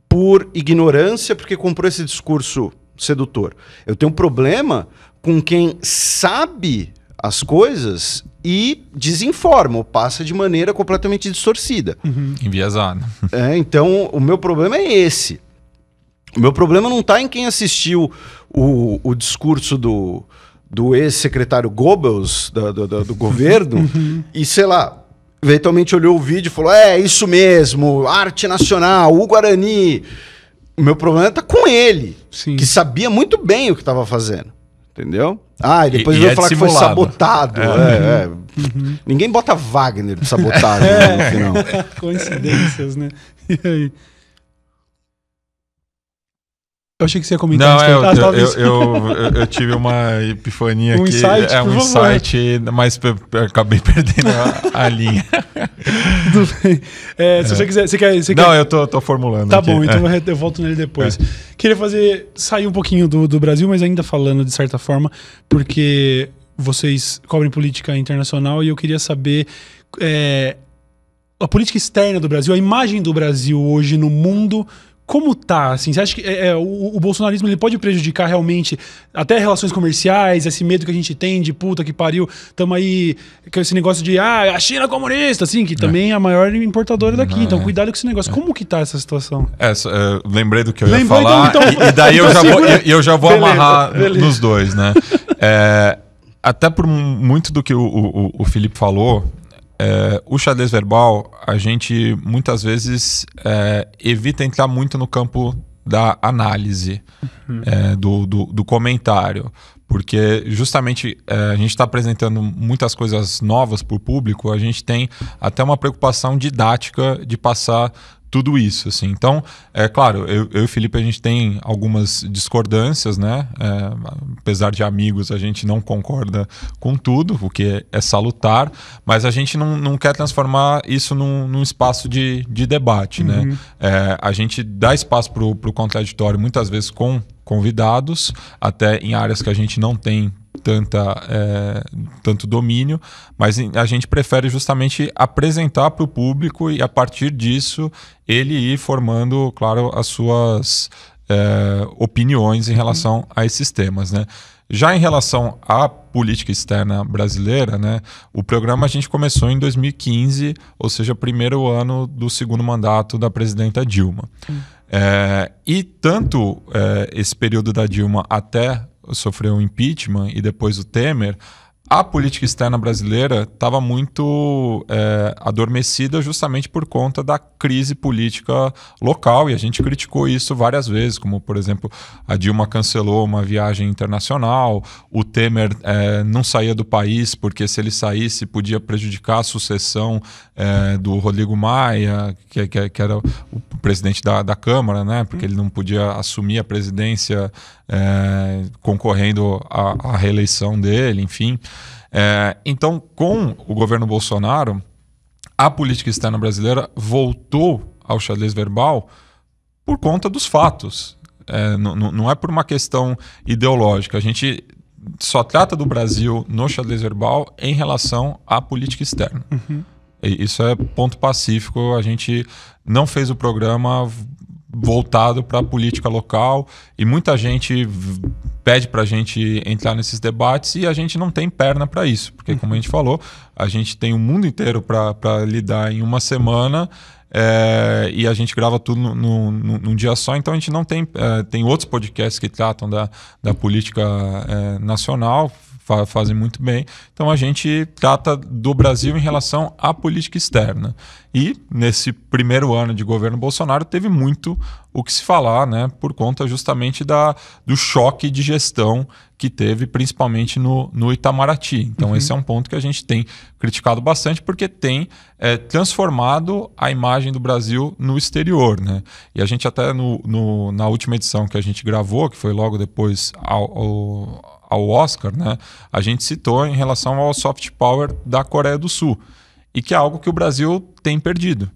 por ignorância, porque comprou esse discurso sedutor. Eu tenho um problema com quem sabe as coisas e desinforma, ou passa de maneira completamente distorcida. Uhum. Enviesada. É, então, o meu problema é esse. O meu problema não está em quem assistiu o, o discurso do, do ex-secretário Goebbels, do, do, do governo, *laughs* uhum. e sei lá, eventualmente olhou o vídeo e falou: é, isso mesmo, arte nacional, o Guarani. O meu problema está com ele, Sim. que sabia muito bem o que estava fazendo. Entendeu? Ah, e depois e, eu é vou falar que foi sabotado. É. É, é. Uhum. Ninguém bota Wagner sabotado *laughs* no final. Coincidências, né? *laughs* E aí? Eu achei que você ia comentar. Não, é, eu, eu, eu, eu, tive uma epifania *laughs* um aqui. Insight, é um insight, mas acabei *laughs* perdendo a, linha. *laughs* Tudo bem. É, se você é. quiser. Você quer, você não, eu tô, tô formulando. Tá bom, então é. eu volto nele depois. Queria fazer. sair um pouquinho do, do Brasil, mas ainda falando de certa forma, porque vocês cobrem política internacional e eu queria saber a política externa do Brasil, a imagem do Brasil hoje no mundo como tá? Assim, você acha que é, é, o, o, bolsonarismo ele pode prejudicar realmente até relações comerciais, esse medo que a gente tem de puta que pariu, tamo aí, com esse negócio de ah, a China é comunista, assim, que é. também é, é a maior importadora daqui. Não, então, é. cuidado com esse negócio. Como que tá essa situação? lembrei do que eu ia lembrei falar. Do, então, então, e, e, daí eu então já, vou, eu, eu já vou beleza, amarrar beleza. nos dois, né? até por muito do que o, o, o Felipe falou, é, o xadrez verbal, a gente muitas vezes é, evita entrar muito no campo da análise, uhum. é, do, do, do, comentário. Porque justamente é, a gente está apresentando muitas coisas novas para o público, a gente tem até uma preocupação didática de passar tudo isso, assim. Então, é claro, eu, eu e o Felipe, a gente tem algumas discordâncias, né? É, apesar de amigos, a gente não concorda com tudo, o que é, é salutar, mas a gente não, não quer transformar isso num, num espaço de, de debate, né? uhum. né? É, a gente dá espaço para o contraditório, muitas vezes com convidados, até em áreas que a gente não tem tanta, é, tanto domínio, mas a gente prefere justamente apresentar para o público e a partir disso ele ir formando, claro, as suas é, opiniões em relação a esses temas, né? Já em relação à política externa brasileira, né, o programa a gente começou em 2015, ou seja, primeiro ano do segundo mandato da presidenta Dilma. Hum. É, e tanto é, esse período da Dilma até sofreu o impeachment e depois o Temer, a política externa brasileira estava muito é, adormecida justamente por conta da crise política local e a gente criticou isso várias vezes, como por exemplo a Dilma cancelou uma viagem internacional, o Temer é, não saía do país porque se ele saísse podia prejudicar a sucessão é, do Rodrigo Maia, que, que, que, era o presidente da, da Câmara, né? Porque ele não podia assumir a presidência é, concorrendo à, à, reeleição dele, enfim. É, então, com o governo Bolsonaro, a política externa brasileira voltou ao xadrez verbal por conta dos fatos. É, não, é por uma questão ideológica. A gente só trata do Brasil no xadrez verbal em relação à política externa. Uhum. Isso é ponto pacífico. A gente não fez o programa voltado para a política local e muita gente pede para a gente entrar nesses debates e a gente não tem perna para isso, porque como a gente falou, a gente tem o mundo inteiro para lidar em uma semana é, e a gente grava tudo no, no, no, num dia só, então a gente não tem. É, tem outros podcasts que tratam da, da política é, nacional, fa fazem muito bem. Então a gente trata do Brasil em relação à política externa. E nesse primeiro ano de governo Bolsonaro teve muito o que se falar, né, por conta justamente da, do choque de gestão que teve, principalmente no, no Itamaraty. Então, uhum. esse é um ponto que a gente tem criticado bastante, porque tem é, transformado a imagem do Brasil no exterior. Né? E a gente, até no, no, na última edição que a gente gravou, que foi logo depois ao, ao ao Oscar, né, a gente citou em relação ao soft power da Coreia do Sul, e que é algo que o Brasil tem perdido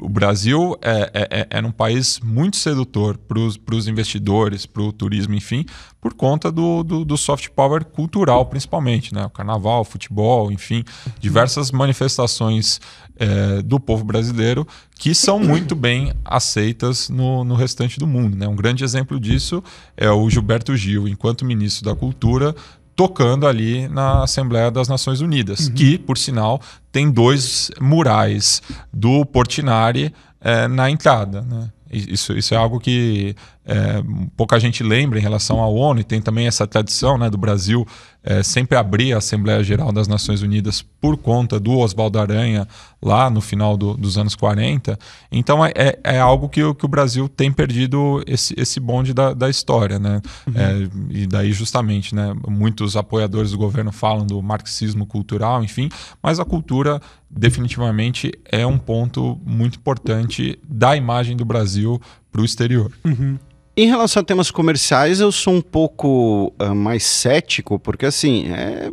o, Brasil é, é, é, um país muito sedutor para os investidores, para o turismo, enfim, por conta do, do, do, soft power cultural, principalmente. Né? O carnaval, o futebol, enfim, diversas manifestações é, do povo brasileiro que são muito bem aceitas no, no restante do mundo. Né? Um grande exemplo disso é o Gilberto Gil, enquanto ministro da Cultura, tocando ali na Assembleia das Nações Unidas, uhum. que, por sinal, tem dois murais do Portinari é, na entrada. Né? Isso, isso é algo que é, pouca gente lembra em relação à ONU, e tem também essa tradição né, do Brasil é, sempre abrir a Assembleia Geral das Nações Unidas por conta do Oswaldo Aranha lá no final do, dos anos 40. Então é, é, é algo que, que, o Brasil tem perdido esse, esse bonde da, da história. Né? Uhum. É, e daí, justamente, né, muitos apoiadores do governo falam do marxismo cultural, enfim, mas a cultura definitivamente é um ponto muito importante da imagem do Brasil para o exterior. Uhum. Em relação a temas comerciais, eu sou um pouco uh, mais cético, porque assim, é,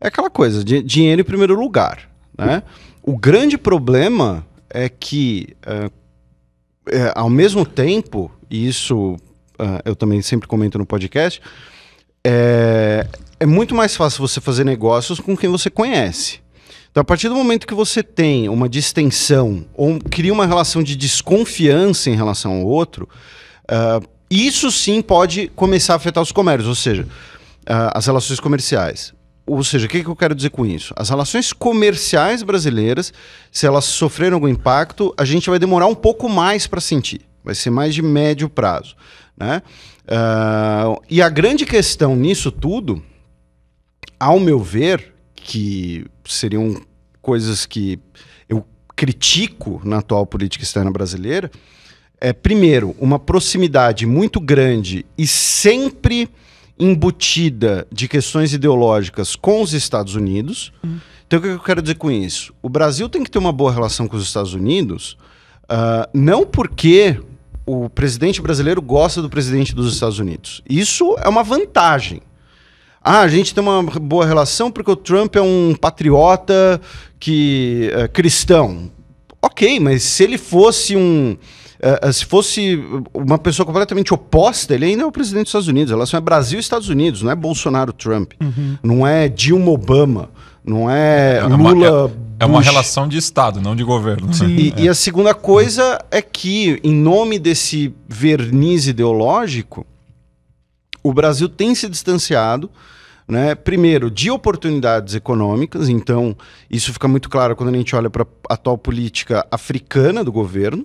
é aquela coisa, de, dinheiro em primeiro lugar. Né? O grande problema é que, uh, é, ao mesmo tempo, e isso uh, eu também sempre comento no podcast, é, é muito mais fácil você fazer negócios com quem você conhece. Então, a partir do momento que você tem uma distensão ou cria uma relação de desconfiança em relação ao outro, Uh, isso sim pode começar a afetar os comércios, ou seja, uh, as relações comerciais. Ou seja, o que, é que, eu quero dizer com isso? As relações comerciais brasileiras, se elas sofreram algum impacto, a gente vai demorar um pouco mais para sentir. Vai ser mais de médio prazo. Né? Uh, e a grande questão nisso tudo, ao meu ver, que seriam coisas que eu critico na atual política externa brasileira, é, primeiro, uma proximidade muito grande e sempre embutida de questões ideológicas com os Estados Unidos. Uhum. Então, o que eu quero dizer com isso? O Brasil tem que ter uma boa relação com os Estados Unidos, uh, não porque o presidente brasileiro gosta do presidente dos Estados Unidos. Isso é uma vantagem. Ah, a gente tem uma boa relação porque o Trump é um patriota que é cristão. Ok, mas se ele fosse um uh, se fosse uma pessoa completamente oposta, ele ainda é o presidente dos Estados Unidos. A relação é Brasil e Estados Unidos, não é Bolsonaro-Trump, uhum. não é Dilma-Obama, não é, é Lula... é, é uma relação de Estado, não de governo. Sim. E, é. e a segunda coisa é que, em nome desse verniz ideológico, o Brasil tem se distanciado né? Primeiro, de oportunidades econômicas, então isso fica muito claro quando a gente olha para a atual política africana do governo,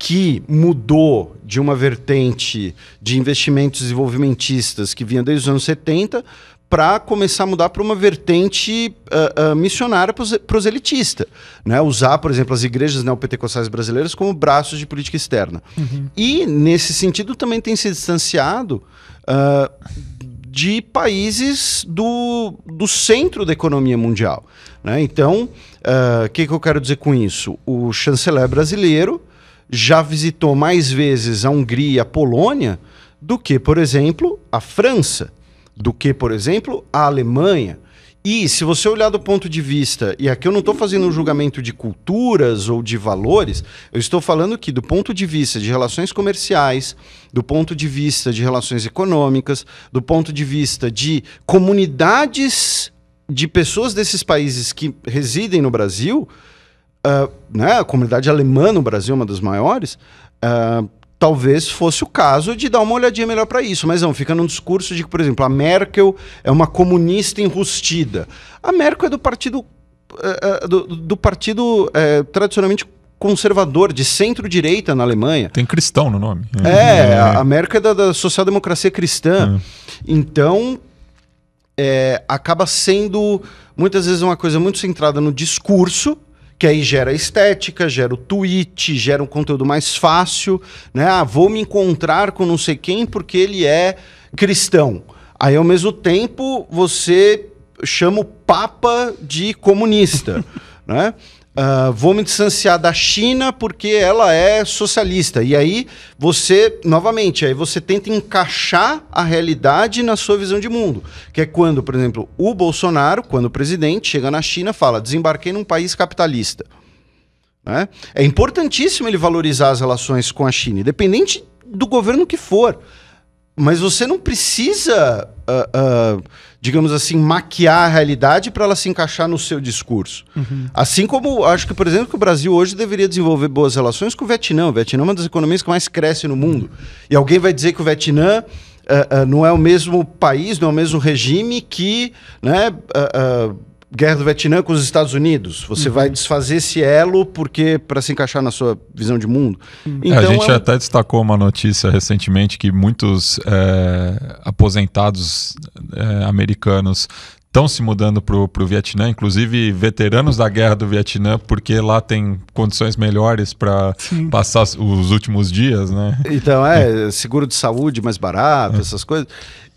que mudou de uma vertente de investimentos desenvolvimentistas que vinha desde os anos 70 para começar a mudar para uma vertente uh, uh, missionária proselitista. Né? Usar, por exemplo, as igrejas neopentecostais brasileiras como braços de política externa. Uhum. E, nesse sentido, também tem se distanciado uh, de países do, do centro da economia mundial. Né? Então, o que, que eu quero dizer com isso? O chanceler brasileiro já visitou mais vezes a Hungria e a Polônia do que, por exemplo, a França, do que, por exemplo, a Alemanha. E se você olhar do ponto de vista, e aqui eu não estou fazendo um julgamento de culturas ou de valores, eu estou falando que do ponto de vista de relações comerciais, do ponto de vista de relações econômicas, do ponto de vista de comunidades de pessoas desses países que residem no Brasil, uh, né, a comunidade alemã no Brasil, uma das maiores, uh, talvez fosse o caso de dar uma olhadinha melhor para isso. Mas não, fica num discurso de que, por exemplo, a Merkel é uma comunista enrustida. A Merkel é do partido, uh, do, do, partido eh, tradicionalmente conservador, de centro-direita na Alemanha. Tem cristão no nome. É, é. a Merkel é da, da social-democracia cristã. É. Então, é, acaba sendo muitas vezes uma coisa muito centrada no discurso que aí gera estética, gera o tweet, gera um conteúdo mais fácil, né? Ah, vou me encontrar com não sei quem porque ele é cristão. Aí ao mesmo tempo você chama o Papa de comunista, *laughs* né? Uh, vou me distanciar da China porque ela é socialista. E aí você, novamente, aí você tenta encaixar a realidade na sua visão de mundo. Que é quando, por exemplo, o Bolsonaro, quando o presidente, chega na China fala: desembarquei num país capitalista. Né? É importantíssimo ele valorizar as relações com a China, independente do governo que for. Mas você não precisa. Uh, uh, digamos assim, maquiar a realidade para ela se encaixar no seu discurso. Uhum. Assim como acho que, por exemplo, que o Brasil hoje deveria desenvolver boas relações com o Vietnã. O Vietnã é uma das economias que mais cresce no mundo. E alguém vai dizer que o Vietnã uh, uh, não é o mesmo país, não é o mesmo regime que. Né, uh, guerra do Vietnã com os Estados Unidos. Você uhum. vai desfazer esse elo porque para se encaixar na sua visão de mundo. Então, é, a então, gente é... até destacou uma notícia recentemente que muitos é, aposentados é, americanos estão se mudando para o Vietnã, inclusive veteranos da guerra do Vietnã, porque lá tem condições melhores para passar os últimos dias, né? Então, é, *laughs* seguro de saúde mais barato, é. essas coisas.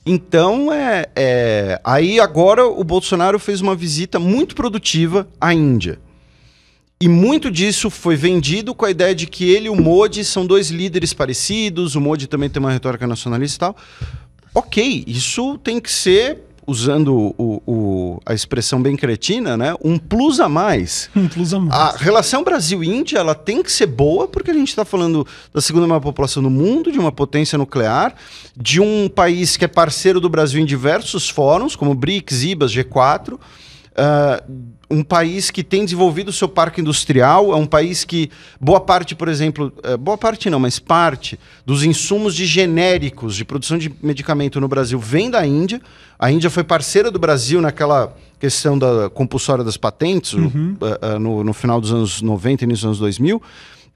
Então, é, é, aí agora o Bolsonaro fez uma visita muito produtiva à Índia. E muito disso foi vendido com a ideia de que ele e o Modi são dois líderes parecidos, o Modi também tem uma retórica nacionalista e tal. Ok, isso tem que ser usando o, o, a expressão bem cretina, né? Um plus a mais. *laughs* Um plus a mais. A relação Brasil-Índia ela tem que ser boa, porque a gente está falando da segunda maior população do mundo, de uma potência nuclear, de um país que é parceiro do Brasil em diversos fóruns, como BRICS, IBAS, G4. Uh, um país que tem desenvolvido o seu parque industrial, é um país que boa parte, por exemplo, uh, boa parte não, mas parte dos insumos de genéricos de produção de medicamento no Brasil vem da Índia. A Índia foi parceira do Brasil naquela questão da compulsória das patentes uhum. uh, no, no final dos anos 90 e início dos anos 2000.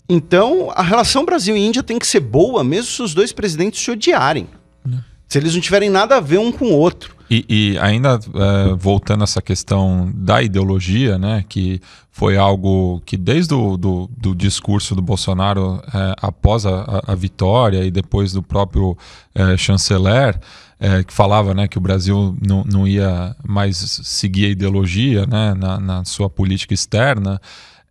Então, a relação Brasil e Índia tem que ser boa, mesmo se os dois presidentes se odiarem. Né. Se eles não tiverem nada a ver um com o outro. E, e ainda é, voltando a essa questão da ideologia, né, que foi algo que desde o do, do discurso do Bolsonaro é, após a, a, vitória e depois do próprio é, chanceler, é, que falava né, que o Brasil não, não ia mais seguir a ideologia né, na, na sua política externa,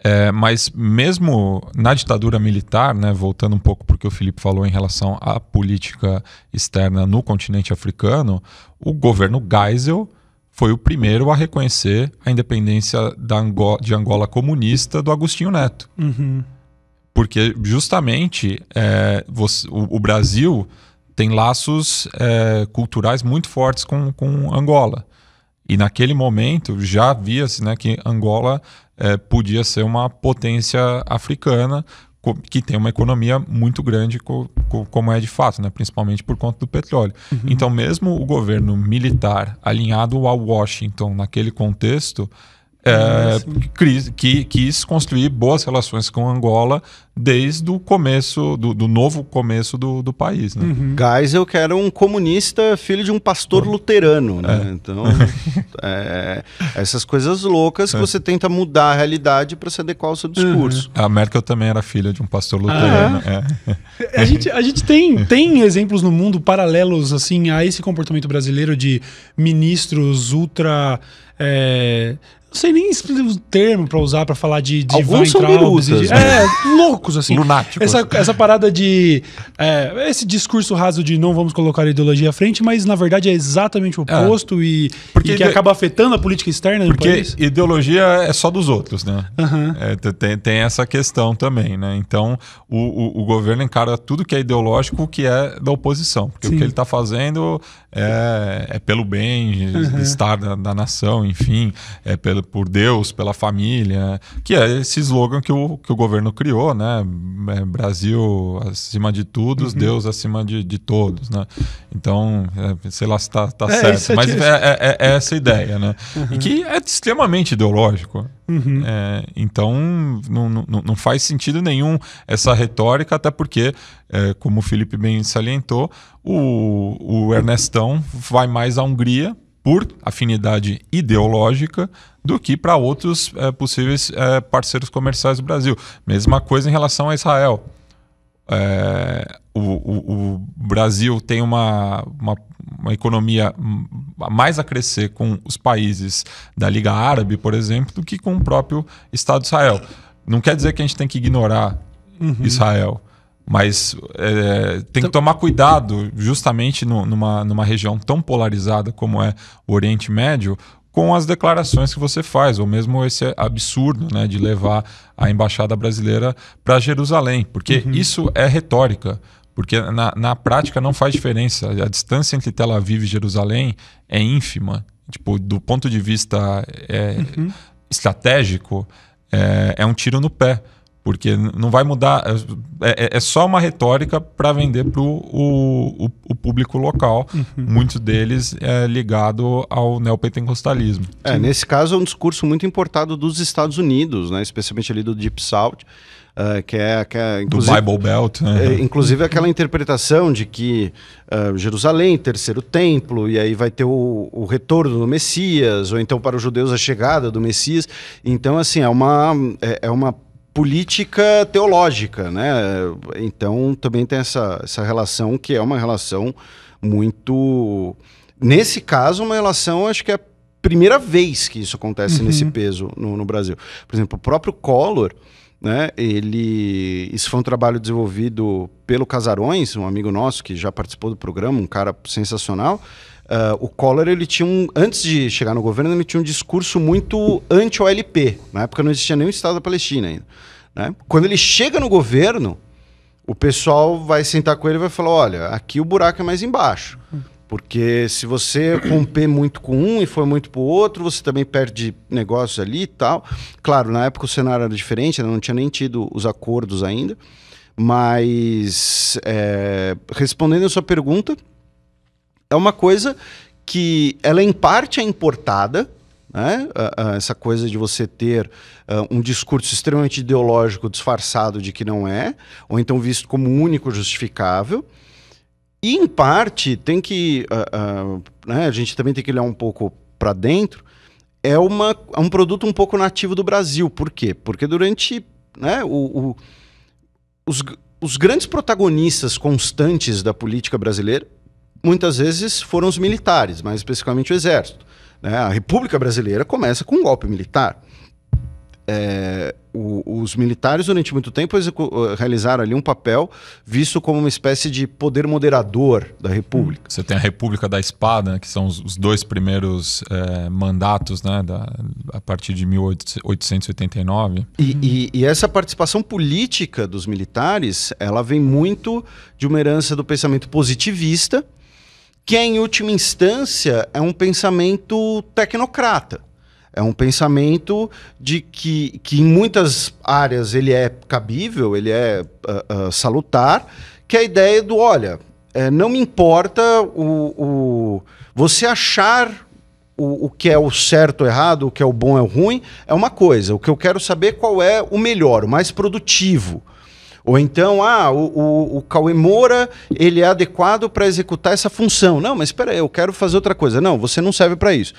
é, mas mesmo na ditadura militar, né, voltando um pouco porque o Felipe falou em relação à política externa no continente africano, o governo Geisel foi o primeiro a reconhecer a independência Angola, de Angola comunista do Agostinho Neto. Uhum. Porque justamente é, você, o, o, Brasil tem laços é, culturais muito fortes com, com Angola. E naquele momento já via-se né, que Angola é, podia ser uma potência africana que tem uma economia muito grande, como é de fato, né? principalmente por conta do petróleo. Uhum. Então, mesmo o governo militar alinhado ao Washington naquele contexto, é, ah, que, quis construir boas relações com Angola desde o começo, do, do novo começo do, do país. Né? Uhum. Geisel, que era um comunista, filho de um pastor luterano. Né? É. Então, *laughs* é, essas coisas loucas que é. você tenta mudar a realidade para se adequar ao seu uhum. discurso. Uhum. A Merkel também era filha de um pastor luterano. Ah, é. *laughs* a, gente, a gente tem, tem exemplos no mundo paralelos assim a esse comportamento brasileiro de ministros ultra é, sei nem o termo para usar para falar de, de Alguns são mirutas, de, né? É, loucos, assim. Lunáticos. Essa, essa parada de. É, esse discurso raso de não vamos colocar a ideologia à frente, mas na verdade é exatamente o é. oposto é. e, porque e que ide... acaba afetando a política externa porque do país. ideologia é só dos outros, né? Uhum. É, tem, tem essa questão também, né? Então, o, o, o, governo encara tudo que é ideológico que é da oposição. Porque Sim. o que ele está fazendo é, é pelo bem, uhum. estar da, da nação, enfim, é pelo, por Deus, pela família, que é esse slogan que o, que o governo criou, né? É, Brasil acima de todos, uhum. Deus acima de, de todos, né? Então, é, sei lá se tá, tá é, certo, é mas é, essa ideia, né? Uhum. E que é extremamente ideológico. Uhum. então, não, não, não faz sentido nenhum essa retórica, até porque, como o Felipe bem salientou, o, o Ernestão vai mais à Hungria por afinidade ideológica do que para outros é, possíveis é, parceiros comerciais do Brasil. Mesma coisa em relação a Israel. É, o, o, o, Brasil tem uma, uma, uma, economia mais a crescer com os países da Liga Árabe, por exemplo, do que com o próprio Estado de Israel. Não quer dizer que a gente tem que ignorar uhum. Israel. Mas é, tem que então tomar cuidado, justamente no, numa, numa região tão polarizada como é o Oriente Médio, com as declarações que você faz, ou mesmo esse absurdo né, de levar a embaixada brasileira para Jerusalém, porque uhum. isso é retórica. Porque na, na prática não faz diferença. A distância entre Tel Aviv e Jerusalém é ínfima. Tipo, do ponto de vista é, uhum. estratégico, é, é um tiro no pé. Porque não vai mudar. É, é, é, é só uma retórica para vender para o, o, público local, uhum. muito deles é ligado ao neopentecostalismo. É, nesse caso é um discurso muito importado dos Estados Unidos, né? especialmente ali do Deep South. Uh, que é, que é do Bible Belt, né? é, inclusive aquela interpretação de que uh, Jerusalém, terceiro templo, e aí vai ter o, o, retorno do Messias, ou então para os judeus a chegada do Messias. Então, assim, é uma, é, é uma política teológica, né? Então também tem essa, essa relação que é uma relação muito. Nesse caso, uma relação, acho que é a primeira vez que isso acontece uhum. nesse peso no, no Brasil. Por exemplo, o próprio Collor. Né? Ele, isso foi um trabalho desenvolvido pelo Casarões, um amigo nosso que já participou do programa, um cara sensacional. Uh, o Collor, ele tinha um. Antes de chegar no governo, ele tinha um discurso muito anti-OLP. Na época não existia nenhum Estado da Palestina ainda. Né? Quando ele chega no governo, o pessoal vai sentar com ele e vai falar: olha, aqui o buraco é mais embaixo. Porque se você romper muito com um e foi muito para o outro, você também perde negócios ali e tal. Claro, na época o cenário era diferente, não tinha nem tido os acordos ainda. Mas, é, respondendo a sua pergunta, é uma coisa que ela é, em parte é importada, né? Ah, ah, essa coisa de você ter ah, um discurso extremamente ideológico disfarçado de que não é, ou então visto como único justificável. E em parte tem que, uh, uh, né? a gente também tem que olhar um pouco para dentro. É, uma, é um produto um pouco nativo do Brasil. Por quê? Porque durante né, o, o os, os grandes protagonistas constantes da política brasileira muitas vezes foram os militares, mais especificamente o exército. Né? A República Brasileira começa com um golpe militar. É, o, os militares durante muito tempo eh, realizaram ali um papel visto como uma espécie de poder moderador da República. Você tem a República da Espada, né, que são os, os dois primeiros é, mandatos né, da, a partir de 1889. E, e, e, essa participação política dos militares, ela vem muito de uma herança do pensamento positivista, que, em última instância, é um pensamento tecnocrata. É um pensamento de que, que em muitas áreas ele é cabível, ele é uh, uh, salutar, que é a ideia do, olha, é, não me importa o, o você achar o, o, que é o certo ou errado, o que é o bom é o ruim, é uma coisa. O que eu quero saber é qual é o melhor, o mais produtivo ou então, ah, o, o, o Cauê Moura, ele é adequado para executar essa função. Não, mas espera aí, eu quero fazer outra coisa. Não, você não serve para isso.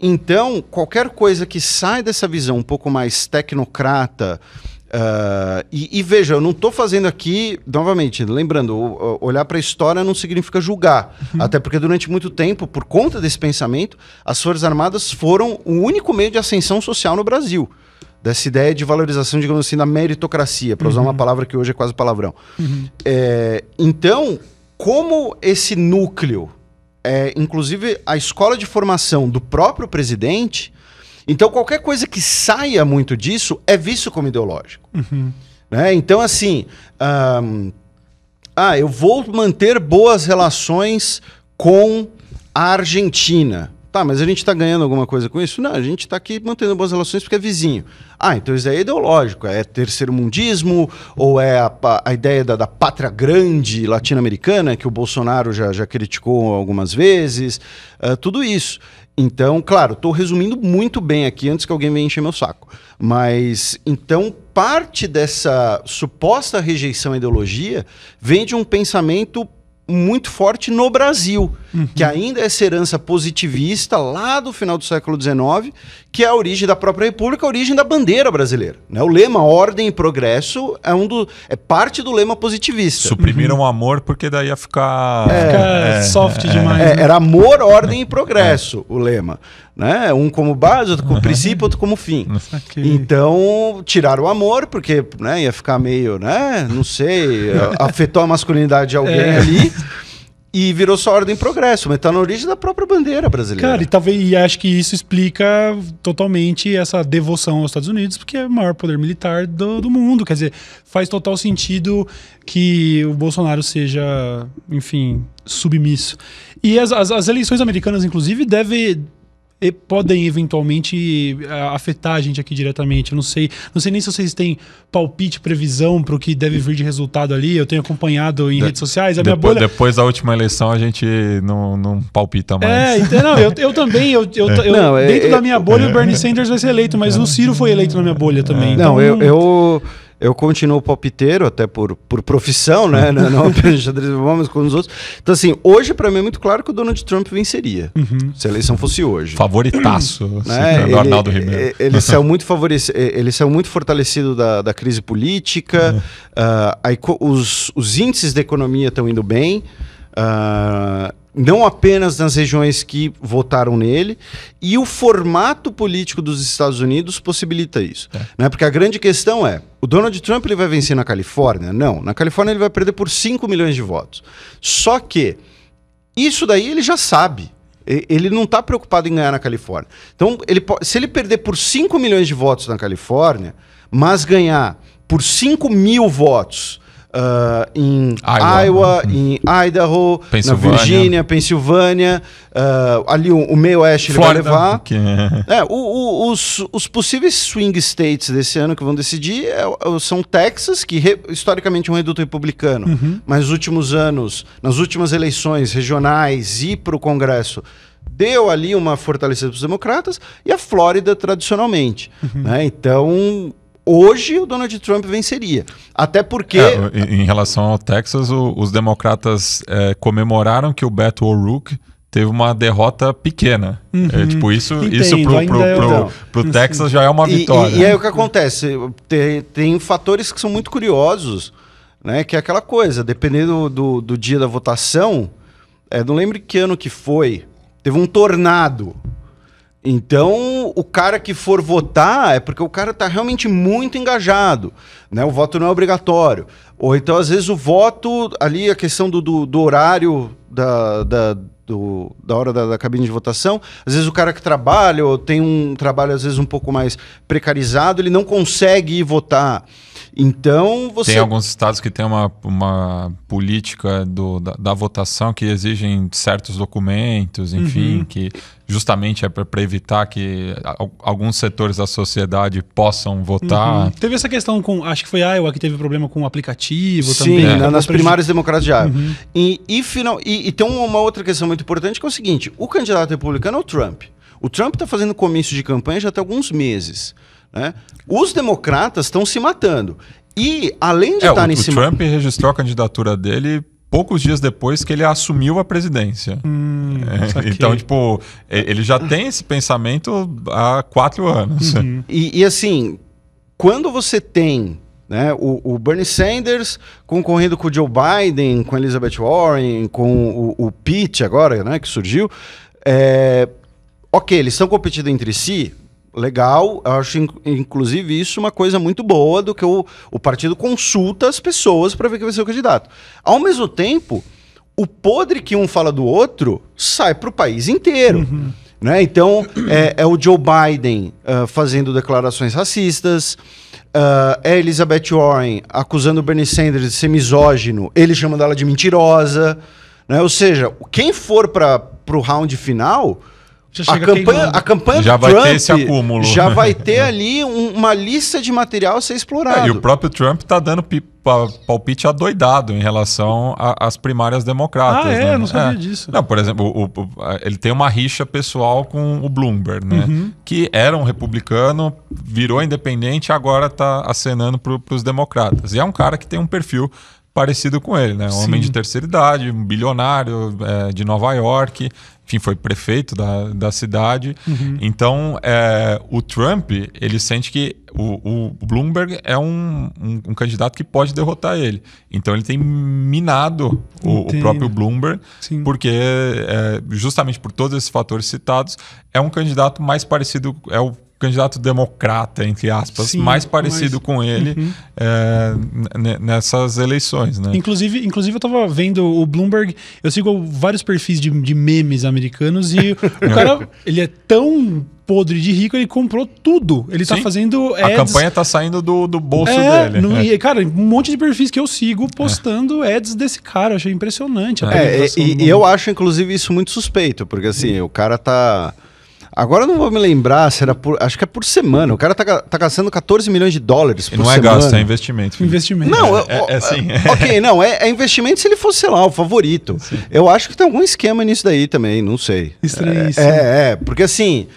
Então, qualquer coisa que sai dessa visão um pouco mais tecnocrata, Uh, e, e, veja, eu não estou fazendo aqui, novamente, lembrando, olhar para a história não significa julgar. Uhum. Até porque durante muito tempo, por conta desse pensamento, as Forças Armadas foram o único meio de ascensão social no Brasil dessa ideia de valorização, digamos assim, da meritocracia, para usar uma uhum. palavra que hoje é quase palavrão. Uhum. É, então, como esse núcleo, é, inclusive a escola de formação do próprio presidente, então qualquer coisa que saia muito disso é visto como ideológico. Uhum. Né? Então, assim, ah, eu vou manter boas relações com a Argentina. Tá, mas a gente está ganhando alguma coisa com isso? Não, a gente está aqui mantendo boas relações porque é vizinho. Ah, então isso é ideológico, é terceiro mundismo, ou é a, a ideia da, da pátria grande latino-americana, que o Bolsonaro já, já criticou algumas vezes, uh, tudo isso. Então, claro, estou resumindo muito bem aqui antes que alguém venha encher meu saco. Mas então parte dessa suposta rejeição à ideologia vem de um pensamento muito forte no Brasil uhum. que ainda é essa herança positivista lá do final do século XIX, que é a origem da própria República, a origem da bandeira brasileira. Né? O lema Ordem e Progresso é, um do, é parte do lema positivista. Suprimiram uhum. o amor porque daí ia ficar, é, é, soft é. demais. É, né? Era amor, ordem e progresso o lema. Né? Um como base, outro como uhum. princípio, outro como fim. Então, tiraram o amor, porque né, ia ficar meio, né? Não sei, afetou a masculinidade de alguém é. ali. *laughs* E virou só ordem progresso, mas está na origem da própria bandeira brasileira. Cara, e, talvez, e acho que isso explica totalmente essa devoção aos Estados Unidos, porque é o maior poder militar do, do mundo. Quer dizer, faz total sentido que o Bolsonaro seja, enfim, submisso. E as, as, as eleições americanas, inclusive, devem e podem eventualmente eh, afetar a gente aqui diretamente. Eu não sei, não sei nem se vocês têm palpite, previsão para o que deve vir de resultado ali. Eu tenho acompanhado em de, redes sociais. A depois, minha bolha... depois da última eleição a gente não, não palpita mais. É, então, não, eu, eu também. Eu, eu, é. eu não, é, dentro da é, minha bolha, o Bernie Sanders vai ser eleito, mas o Ciro foi eleito na minha bolha também. Não, então, eu, eu eu continuo palpiteiro, até por, por profissão, né? *laughs* Não apenas xadrez mas com os outros. Então, assim, hoje para mim é muito claro que o Donald Trump venceria. Uhum. Se a eleição fosse hoje. Favoritaço, né? Assim, ele, Arnaldo Ribeiro. É, ele *laughs* saiu muito favorecido, é, ele saiu muito fortalecido da, da crise política. Uhum. Uh, aí, os, os índices da economia estão indo bem. Uh, não apenas nas regiões que votaram nele, e o formato político dos Estados Unidos possibilita isso. É. Né? Porque a grande questão é: o Donald Trump ele vai vencer na Califórnia? Não, na Califórnia ele vai perder por 5 milhões de votos. Só que isso daí ele já sabe. Ele não está preocupado em ganhar na Califórnia. Então, ele, se ele perder por 5 milhões de votos na Califórnia, mas ganhar por 5 mil votos Uh, em Iowa, Iowa em Idaho, na Virgínia, Pensilvânia, uh, ah, ali o, o meio oeste ele vai levar. Que... É. é, o, o, os, os, possíveis swing states desse ano que vão decidir é, é são Texas, que re, historicamente é um reduto republicano, uhum. mas nos últimos anos, nas últimas eleições regionais e para o Congresso, deu ali uma fortalecida para os democratas, e a Flórida tradicionalmente. Uhum. Né? Então, hoje o Donald Trump venceria. Até porque. É, em relação ao Texas, o, os democratas é, comemoraram que o Beto O'Rourke teve uma derrota pequena. É, uhum. É, tipo, isso, Entendo, isso pro, pro, é pro, pro, pro Texas já é uma vitória. E, e, e aí o que acontece? Tem, tem, fatores que são muito curiosos, né? Que é aquela coisa, dependendo do, do dia da votação, é, não lembro que ano que foi, teve um tornado então, o cara que for votar é porque o cara está realmente muito engajado, né? O voto não é obrigatório. Ou então, às vezes, o voto, ali, a questão do, do, do horário da, da, do, da hora da, da, cabine de votação, às vezes o cara que trabalha ou tem um trabalho, às vezes, um pouco mais precarizado, ele não consegue ir votar. Então você. Tem alguns estados que têm uma, uma política do, da, da votação que exigem certos documentos, enfim, uhum. que justamente é para evitar que alguns setores da sociedade possam votar. Uhum. Teve essa questão com, acho que foi a Iowa que teve problema com o aplicativo Sim, também. Sim, nas primárias democráticas de Iowa. Uhum. E, e, final, e, e tem uma outra questão muito importante que é o seguinte, o candidato republicano é o Trump. O Trump está fazendo comício de campanha já há alguns meses. Né? Os democratas estão se matando. E, além de é, em o, O Trump registrou a candidatura dele poucos dias depois que ele assumiu a presidência. Hum, é, então, tipo, ele já tem esse pensamento há quatro anos. Uhum. *laughs* E, e, assim, quando você tem. Né, o, o, Bernie Sanders concorrendo com o Joe Biden, com a Elizabeth Warren, com o, o Pitt agora, né, que surgiu. É, ok, eles estão competindo entre si, legal. Eu acho, inclusive, isso uma coisa muito boa do que o, o partido consulta as pessoas para ver quem vai ser o candidato. Ao mesmo tempo, o podre que um fala do outro sai para o país inteiro. Uhum. Né? Então, é, é, o Joe Biden uh, fazendo declarações racistas, uh, é Elizabeth Warren acusando o Bernie Sanders de ser misógino, ele chamando ela de mentirosa. Né? Ou seja, quem for para o round final a campanha, a campanha já vai Trump ter esse acúmulo. Já vai *laughs* ter ali um, uma lista de material a ser explorado. É, e o próprio Trump está dando palpite adoidado em relação às primárias democratas. Ah, é? Né? Eu não sabia é. disso. Não, por exemplo, o, o, ele tem uma rixa pessoal com o Bloomberg, né? Uhum. que era um republicano, virou independente e agora está acenando para os democratas. E é um cara que tem um perfil parecido com ele, né? Um homem de terceira idade, um bilionário é, de Nova York, enfim, foi prefeito da, da cidade. Uhum. Então, é, o Trump, ele sente que o, o Bloomberg é um, um, um, candidato que pode derrotar ele. Então, ele tem minado o, o próprio Bloomberg, Sim. porque, é, justamente por todos esses fatores citados, é um candidato mais parecido, é o candidato democrata, entre aspas, Sim, mais parecido mas... com ele uhum. é, nessas eleições. Né? Inclusive, inclusive, eu estava vendo o Bloomberg, eu sigo vários perfis de, de memes americanos e *laughs* o cara ele é tão podre de rico, ele comprou tudo. Ele tá Sim. tá fazendo. Ads. A campanha tá saindo do, do bolso é, dele. No, é. Cara, um monte de perfis que eu sigo postando é. ads desse cara. Eu achei impressionante. É, e, e eu acho, inclusive, isso muito suspeito, porque assim, o cara tá. Agora eu não vou me lembrar se era por. Acho que é por semana. O cara tá, tá gastando 14 milhões de dólares e por semana. Não é semana. gasto, é investimento. Filho. Investimento. Não, é, é, é assim. *laughs* ok, não, é, é, investimento se ele fosse, sei lá, o favorito. Sim. Eu acho que tem algum esquema nisso daí também, não sei. Estranho é, isso. É, né? é, porque assim.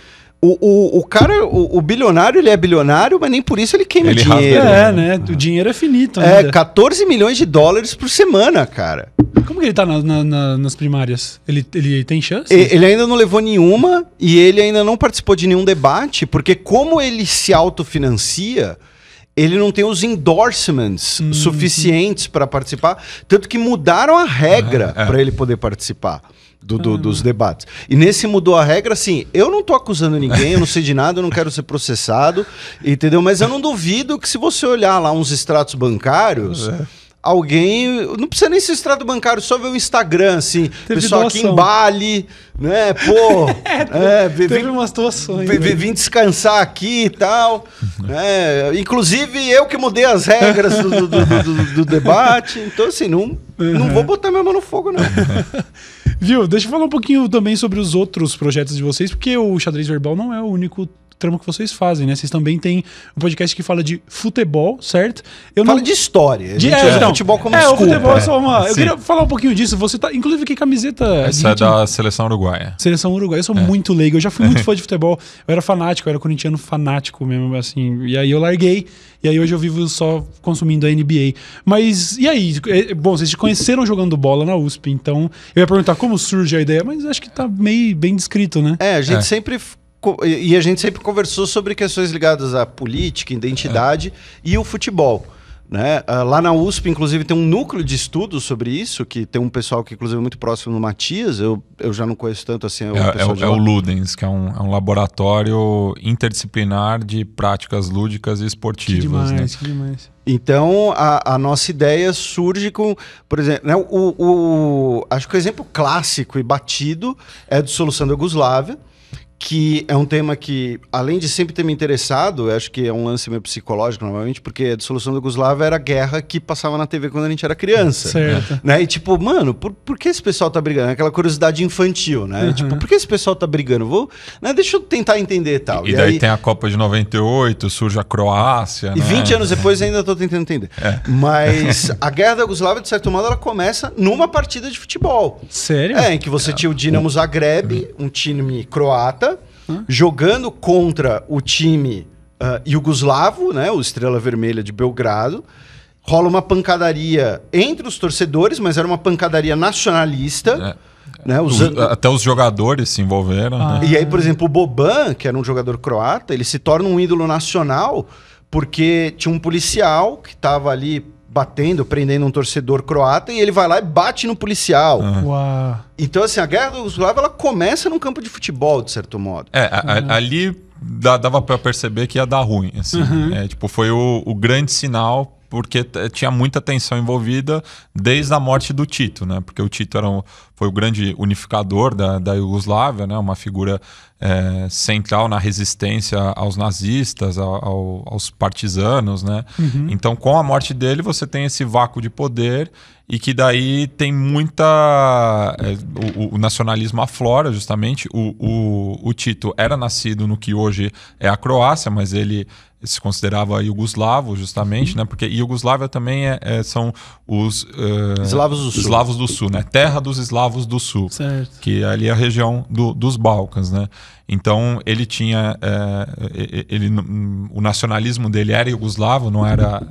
O, o, o, cara, o, o, bilionário, ele é bilionário, mas nem por isso ele queima ele dinheiro. É, né? né? É. O dinheiro é finito. É, ainda. É, 14 milhões de dólares por semana, cara. Como que ele tá na, na, nas primárias? Ele, ele tem chance? Ele ainda não levou nenhuma e ele ainda não participou de nenhum debate, porque como ele se autofinancia, ele não tem os endorsements hum. hum. suficientes para participar, tanto que mudaram a regra uhum. é, é. para ele poder participar do, do, dos ah. debates. E nesse mudou a regra, assim, eu não tô acusando ninguém, eu não sei de nada, eu não quero ser processado, entendeu? Mas eu não duvido que se você olhar lá uns extratos bancários. É. Alguém. Não precisa nem ser extrato bancário, só ver o Instagram, assim. Teve pessoal doação. aqui em Bali, né? Pô. *laughs* é, é, teve, vem, umas doações. Vem, né? vim descansar aqui e tal. É, inclusive, eu que mudei as regras do, do, do debate. Então, assim, não, *laughs* uhum. não vou botar minha mão no fogo, não. *laughs* Viu? Deixa eu falar um pouquinho também sobre os outros projetos de vocês, porque o xadrez verbal não é o único trama que vocês fazem, né? Vocês também têm um podcast que fala de futebol, certo? Eu fala não... de história. De, é, então, futebol como é, O futebol é só né? uma... eu queria falar um pouquinho disso. Você tá, inclusive, que camiseta... Essa é da Seleção Uruguaia. Seleção Uruguaia. Eu sou é. muito leigo. Eu já fui muito *laughs* fã de futebol. Eu era fanático, eu era corintiano fanático mesmo, assim. E aí eu larguei. E aí hoje eu vivo só consumindo a NBA. Mas, e aí? É, bom, vocês se conheceram jogando bola na USP, então... Eu ia perguntar como surge a ideia, mas acho que tá meio bem descrito, né? É, a gente é. sempre e a gente sempre conversou sobre questões ligadas à política, identidade é. e o futebol. Né? Ah, lá na USP, inclusive, tem um núcleo de estudo sobre isso, que tem um pessoal que, inclusive, é muito próximo do Matias, eu, eu já não conheço tanto assim. É, é, é o, é, é, é o Ludens, que é um, é um laboratório interdisciplinar de práticas lúdicas e esportivas. Que demais, né? que demais. Então, a, a, nossa ideia surge com, por exemplo, né, o, o, acho que o exemplo clássico e batido é do Solução da Yugoslávia, que é um tema que, além de sempre ter me interessado, eu acho que é um lance meio psicológico, normalmente, porque a dissolução da Yugoslávia era a guerra que passava na TV quando a gente era criança. Certo. É. Né? E tipo, mano, por, por que esse pessoal tá brigando? Aquela curiosidade infantil, né? Uhum. Tipo, por que esse pessoal tá brigando? Vou, né? Deixa eu tentar entender tal. E, e daí aí... tem a Copa de 98, surge a Croácia. E né? 20 anos depois ainda tô tentando entender. É. Mas *laughs* a guerra da Yugoslávia, de certo modo, ela começa numa partida de futebol. Sério? É, em que você é. tinha o Dinamo Zagreb, um time croata, jogando contra o time uh, né, o Estrela Vermelha de Belgrado. Rola uma pancadaria entre os torcedores, mas era uma pancadaria nacionalista. É. Né, os... Até os jogadores se envolveram. Ah. Né? E aí, por exemplo, o Boban, que era um jogador croata, ele se torna um ídolo nacional porque tinha um policial que estava ali batendo, prendendo um torcedor croata e ele vai lá e bate no policial. Uhum. Então, assim, a guerra do Yugoslávia ela começa num campo de futebol, de certo modo. É, a, uhum. ali dava para perceber que ia dar ruim. Assim. Né? Uhum. É, tipo, foi o, o grande sinal porque tinha muita tensão envolvida desde a morte do Tito, né? Porque o Tito era um, foi o grande unificador da, da Iugoslávia, né? Uma figura é, central na resistência aos nazistas, ao, aos partisanos, né? Uhum. Então, com a morte dele, você tem esse vácuo de poder e que daí tem muita. É, o, o, nacionalismo aflora, justamente. O, o, o, Tito era nascido no que hoje é a Croácia, mas ele se considerava iugoslavo, justamente, uhum. né? Porque Iugoslávia também é, é são os. Uh, eslavos do Sul. Eslavos do Sul, né? Terra dos Eslavos do Sul. Certo. Que é ali a região do, dos Balcãs, né? Então ele tinha, é, ele, o nacionalismo dele era iugoslavo, não era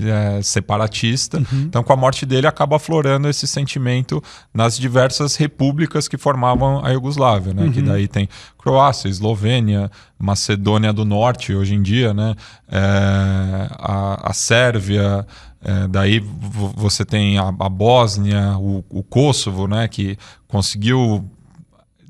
é, separatista. Uhum. Então, com a morte dele, acaba aflorando esse sentimento nas diversas repúblicas que formavam a Iugoslávia, né? Uhum. Que daí tem Croácia, Eslovênia, Macedônia do Norte, hoje em dia, né? É, a, a, Sérvia. É, daí você tem a, a Bósnia, o, o Kosovo, né, que conseguiu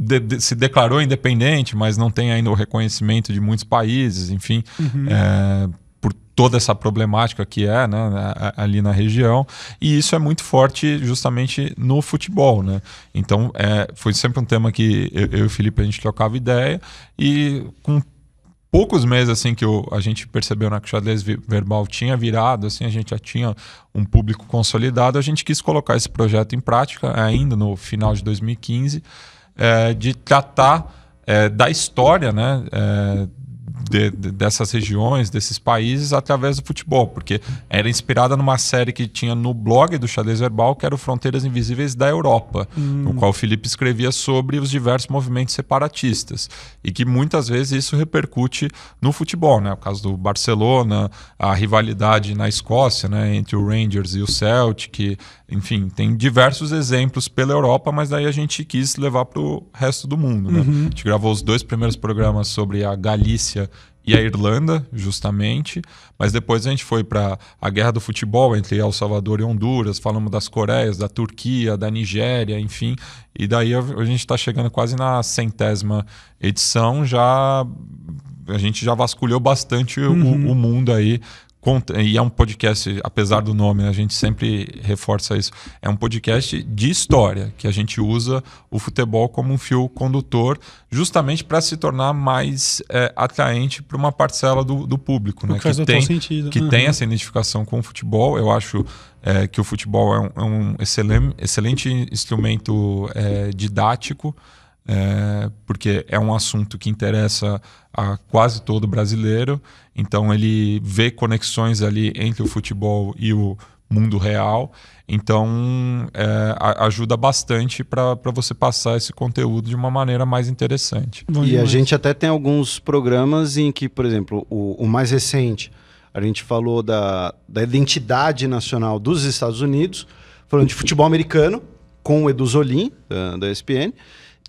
de, de, se declarou independente, mas não tem ainda o reconhecimento de muitos países, enfim, uhum. é, por toda essa problemática que é né, ali na região. E isso é muito forte justamente no futebol. Né? Então, é, foi sempre um tema que eu, eu e o Felipe a gente trocava ideia e com poucos meses assim que eu, a gente percebeu na que o xadrez verbal tinha virado, assim, a gente já tinha um público consolidado, a gente quis colocar esse projeto em prática ainda no final de 2015. É, de tratar é, da história, né? É, de, dessas regiões, desses países, através do futebol, porque era inspirada numa série que tinha no blog do Xadrez Verbal, que era o Fronteiras Invisíveis da Europa, hum. no qual o Felipe escrevia sobre os diversos movimentos separatistas, e que muitas vezes isso repercute no futebol, né? O caso do Barcelona, a rivalidade na Escócia, né, entre o Rangers e o Celtic, enfim, tem diversos exemplos pela Europa, mas daí a gente quis levar para o resto do mundo, né? Uhum. A gente gravou os dois primeiros programas sobre a Galícia e a Irlanda, justamente. Mas depois a gente foi para a guerra do futebol entre El Salvador e Honduras, falamos das Coreias, da Turquia, da Nigéria, enfim. E daí a, gente está chegando quase na centésima edição, já a gente já vasculhou bastante uhum. o, o, mundo aí Conta, e é um podcast, apesar do nome, né, a gente sempre reforça isso. É um podcast de história, que a gente usa o futebol como um fio condutor, justamente para se tornar mais é, atraente para uma parcela do, do público, né? que, tem, sentido. que né? uhum. tem essa identificação com o futebol. Eu acho é, que o futebol é um, é um excelente, excelente instrumento é, didático é, porque é um assunto que interessa a quase todo brasileiro, então ele vê conexões ali entre o futebol e o mundo real, então é, ajuda bastante para você passar esse conteúdo de uma maneira mais interessante. Bom e demais. a gente até tem alguns programas em que, por exemplo, o, o mais recente, a gente falou da, da identidade nacional dos Estados Unidos, falando de futebol americano, com o Edu Zolim, da, da ESPN,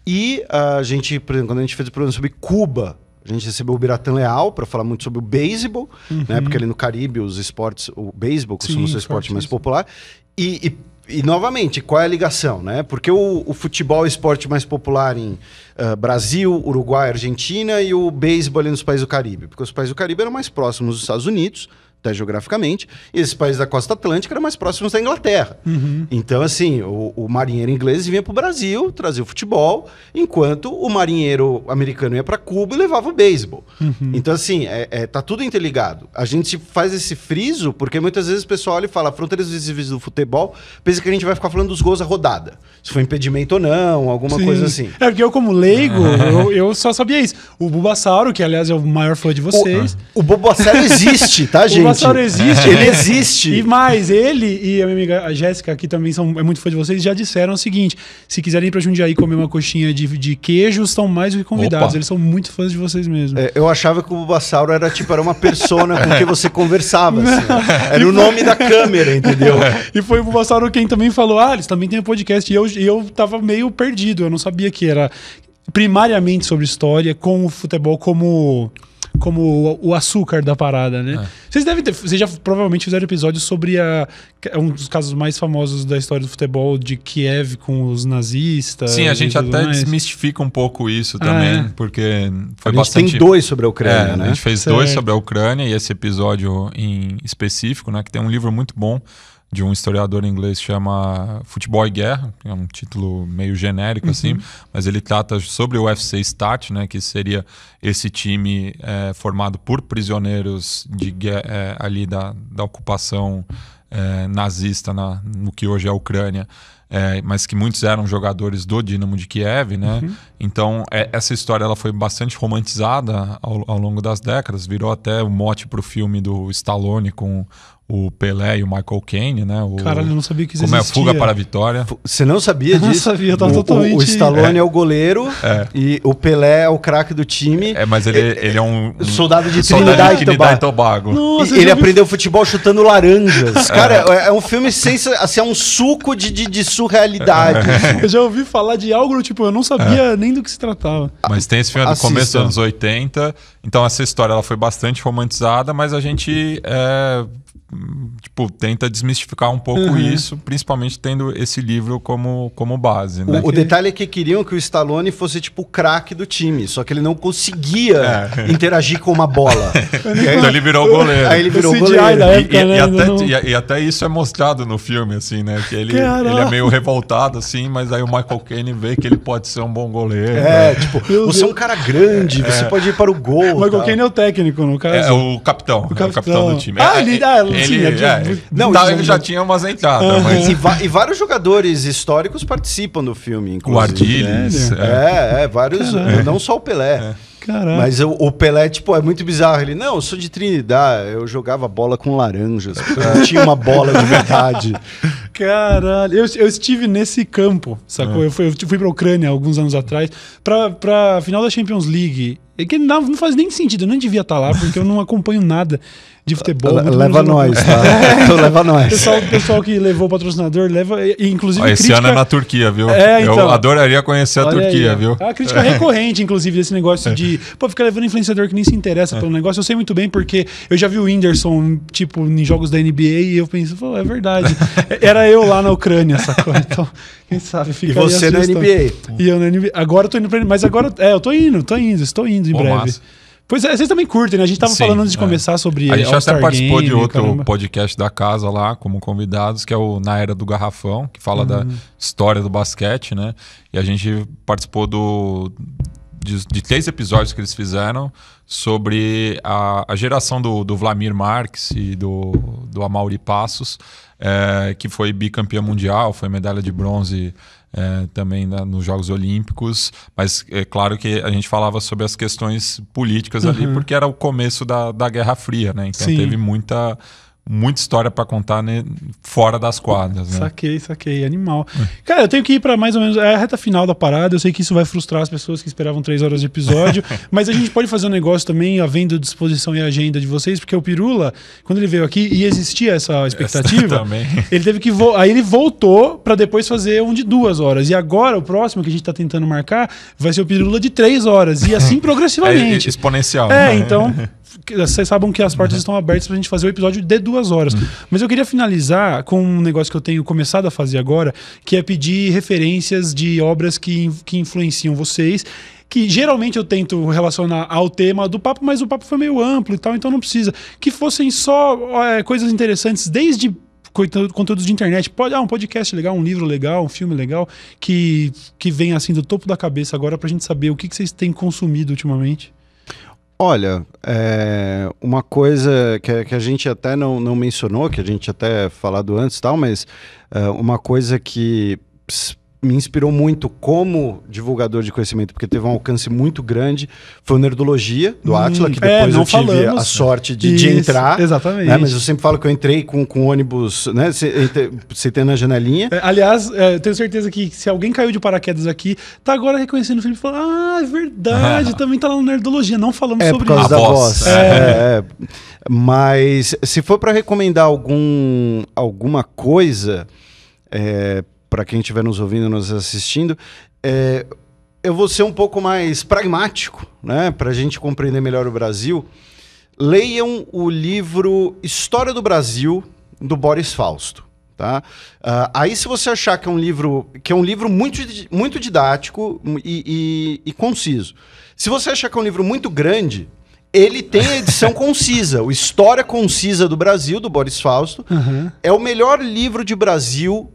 e a gente, por exemplo, quando a gente fez o programa sobre Cuba, a gente recebeu o Biratan Leal para falar muito sobre o beisebol, né? uhum. né? Porque ali no Caribe os esportes, o beisebol costuma ser o esporte mais popular. E, e, e, novamente, qual é a ligação, né? Porque o, o futebol é o esporte mais popular em uh, Brasil, Uruguai, Argentina e o beisebol ali nos países do Caribe, porque os países do Caribe eram mais próximos dos Estados Unidos até geograficamente, e esses países da costa atlântica eram mais próximos da Inglaterra. Uhum. Então, assim, o, o, marinheiro inglês vinha para o Brasil, trazia o futebol, enquanto o marinheiro americano ia para Cuba e levava o beisebol. Uhum. Então, assim, é, é, tá tudo interligado. A gente faz esse friso porque muitas vezes o pessoal olha e fala fronteiras visíveis do futebol, pensa que a gente vai ficar falando dos gols a rodada se foi impedimento ou não, alguma Sim. coisa assim. É, porque eu, como leigo, *laughs* ah. eu, eu, só sabia isso. O Bulbasauro, que aliás é o maior fã de vocês. O, o Bulbasauro existe, tá, *laughs* gente? O Bulbasauro existe. ele existe. E mais, ele e a minha amiga Jéssica, aqui também são, é muito fã de vocês, já disseram o seguinte: se quiserem ir pra Jundiaí comer uma coxinha de, de queijo, estão mais do que convidados. Opa. Eles são muito fãs de vocês mesmo. É, eu achava que o Bulbasauro era tipo, era uma persona com que você conversava. Assim. Era o nome da câmera, entendeu? *laughs* E foi o Bulbasauro quem também falou: ah, eles também têm um podcast e eu e eu tava meio perdido, eu não sabia que era primariamente sobre história, com o futebol como como o açúcar da parada, né? É. Vocês devem ter, vocês já provavelmente fizeram episódios sobre a, é um dos casos mais famosos da história do futebol de Kiev com os nazistas. Sim, a gente até mais. desmistifica um pouco isso ah, também, é. porque foi a gente bastante. Tem dois sobre a Ucrânia, é, né? A gente fez certo. dois sobre a Ucrânia e esse episódio em específico, né? Que tem um livro muito bom de um historiador inglês chama Futebol e Guerra, que é um título meio genérico assim, uhum. assim, mas ele trata sobre o UFC Start, né, que seria esse time é, formado por prisioneiros de é, ali da, da ocupação é, nazista na, no que hoje é a Ucrânia, é, mas que muitos eram jogadores do Dinamo de Kiev, né? Uhum. Então é, essa história ela foi bastante romantizada ao, ao, longo das décadas, virou até o mote para o filme do Stallone com o Pelé e o Michael Caine, né? O, Caralho, eu não sabia que isso Como é existia. é Fuga para a Vitória. Você não sabia disso? Eu não sabia, eu tava o, totalmente... O, Stallone é, é o goleiro é. e o Pelé é o craque do time. É, mas ele é, ele é um, um... É, soldado de Trinidad e Tobago. Tobago. Nossa, ele aprendeu vi... futebol chutando laranjas. É. Cara, é, um filme sem... Assim, é um suco de, de, de surrealidade. Eu já ouvi falar de algo, tipo, eu não sabia nem do que se tratava. Mas tem esse filme do começo dos anos 80. Então essa história ela foi bastante romantizada, mas a gente tipo, tenta desmistificar um pouco uhum. isso, principalmente tendo esse livro como, como base. Né? O, o, detalhe é que queriam que o Stallone fosse tipo o craque do time, só que ele não conseguia é. interagir com uma bola. *laughs* então ele virou goleiro. Aí ele virou goleiro. Né? e, até, isso é mostrado no filme, assim, né? Que ele, ele é meio revoltado, assim, mas aí o Michael Caine vê que ele pode ser um bom goleiro. É, né? tipo, Meu você Deus. é um cara grande, é. você pode ir para o gol. O Michael Caine é o técnico, no né? caso. É, é assim. o capitão. O né? capitão, é o capitão do time. Ah, é, ele, ah, é, ele, Tá, ele, é, não, tá, ele já tinha umas Uhum. Mas... E, e, vários jogadores históricos participam do filme, inclusive. O Ardiles. Né? É. é. é, vários. Caramba. Não só o Pelé. É. Caramba. Mas o Pelé, tipo, é muito bizarro. Ele, não, eu sou de Trinidad, eu jogava bola com laranjas. *laughs* Eu tinha uma bola de verdade. Caralho, eu, eu estive nesse campo, sacou? É. Eu fui, eu fui pra Ucrânia alguns anos atrás, pra, pra final da Champions League. É que não, não faz nem sentido, eu não devia estar tá lá, porque eu não acompanho nada de futebol. Tá? *laughs* Então leva nós, tá? leva nós. O pessoal, pessoal que levou o patrocinador, leva. Inclusive. esse crítica... ano é na Turquia, viu? É, então, eu adoraria conhecer a Turquia, aí, viu? É uma crítica é. recorrente, inclusive, desse negócio é. de. Pô, ficar levando influenciador que nem se interessa é. pelo negócio. Eu sei muito bem, porque eu já vi o Whindersson, tipo, em jogos da NBA, e eu penso, pô, é verdade. *laughs* Era eu lá na Ucrânia, sacou? *laughs* Então, quem sabe fica E você na NBA. E eu na NBA. Agora eu tô indo pra Mas agora. É, eu tô indo, tô indo, estou indo em breve. Massa. Pois é, vocês também curtem, né? A gente tava Sim, falando antes de é. começar sobre. A gente All até participou Game, de outro caramba. podcast da casa lá, como convidados, que é o Na Era do Garrafão, que fala uhum. da história do basquete, né? E a gente participou do. De, de, três episódios que eles fizeram sobre a, a geração do, do Vlamir Marx e do, do Amaury Passos é, que foi bicampeã mundial, foi medalha de bronze é, também na, nos Jogos Olímpicos, mas é claro que a gente falava sobre as questões políticas uhum. ali, porque era o começo da, da Guerra Fria, né? Então Sim. teve muita muita história para contar né, fora das quadras. Né? Saquei, saquei, animal. É. Cara, eu tenho que ir para mais ou menos é a reta final da parada. Eu sei que isso vai frustrar as pessoas que esperavam três horas de episódio, *laughs* mas a gente pode fazer um negócio também, havendo disposição e agenda de vocês, porque o Pirula, quando ele veio aqui e existia essa expectativa, *laughs* ele teve que aí ele voltou para depois fazer um de duas horas. E agora o próximo que a gente está tentando marcar vai ser o Pirula de três horas e assim *laughs* é, progressivamente. é exponencial. É, né? então vocês sabem que as portas uhum. estão abertas para a gente fazer o episódio de duas horas. Uhum. Mas eu queria finalizar com um negócio que eu tenho começado a fazer agora, que é pedir referências de obras que, que influenciam vocês que geralmente eu tento relacionar ao tema do papo, mas o papo foi meio amplo e tal, então não precisa. Que fossem só é, coisas interessantes, desde conteúdos de internet, pode, ah, um podcast legal, um livro legal, um filme legal, que, que vem assim do topo da cabeça agora pra gente saber o que, que vocês têm consumido ultimamente. Olha, é, uma coisa que, que, a gente até não, não mencionou, que a gente até falado antes tal, mas é, uma coisa que me inspirou muito como divulgador de conhecimento, porque teve um alcance muito grande, foi o Nerdologia, do hum, Atila, que é, depois é, eu tive falamos. a sorte de, Isso, de entrar. Né? Exatamente. Né? Mas eu sempre falo que eu entrei com, com ônibus, né? Sentei na janelinha. É, aliás, é, eu tenho certeza que se alguém caiu de paraquedas aqui, tá agora reconhecendo o filme e falando, ah, é verdade, *laughs* também tá lá no Nerdologia, não falamos é sobre por causa isso. Da voz. voz. É, é. é. mas se for para recomendar algum, alguma coisa... É, para quem estiver nos ouvindo, nos assistindo. É, eu vou ser um pouco mais pragmático, né, para a gente compreender melhor o Brasil. Leiam o livro História do Brasil do Boris Fausto. Tá? Uh, aí, se você achar que é um livro que é um livro muito, muito didático e, e, e conciso, se você achar que é um livro muito grande, ele tem a edição *laughs* concisa, o História Concisa do Brasil, do Boris Fausto. Uhum. É o melhor livro de Brasil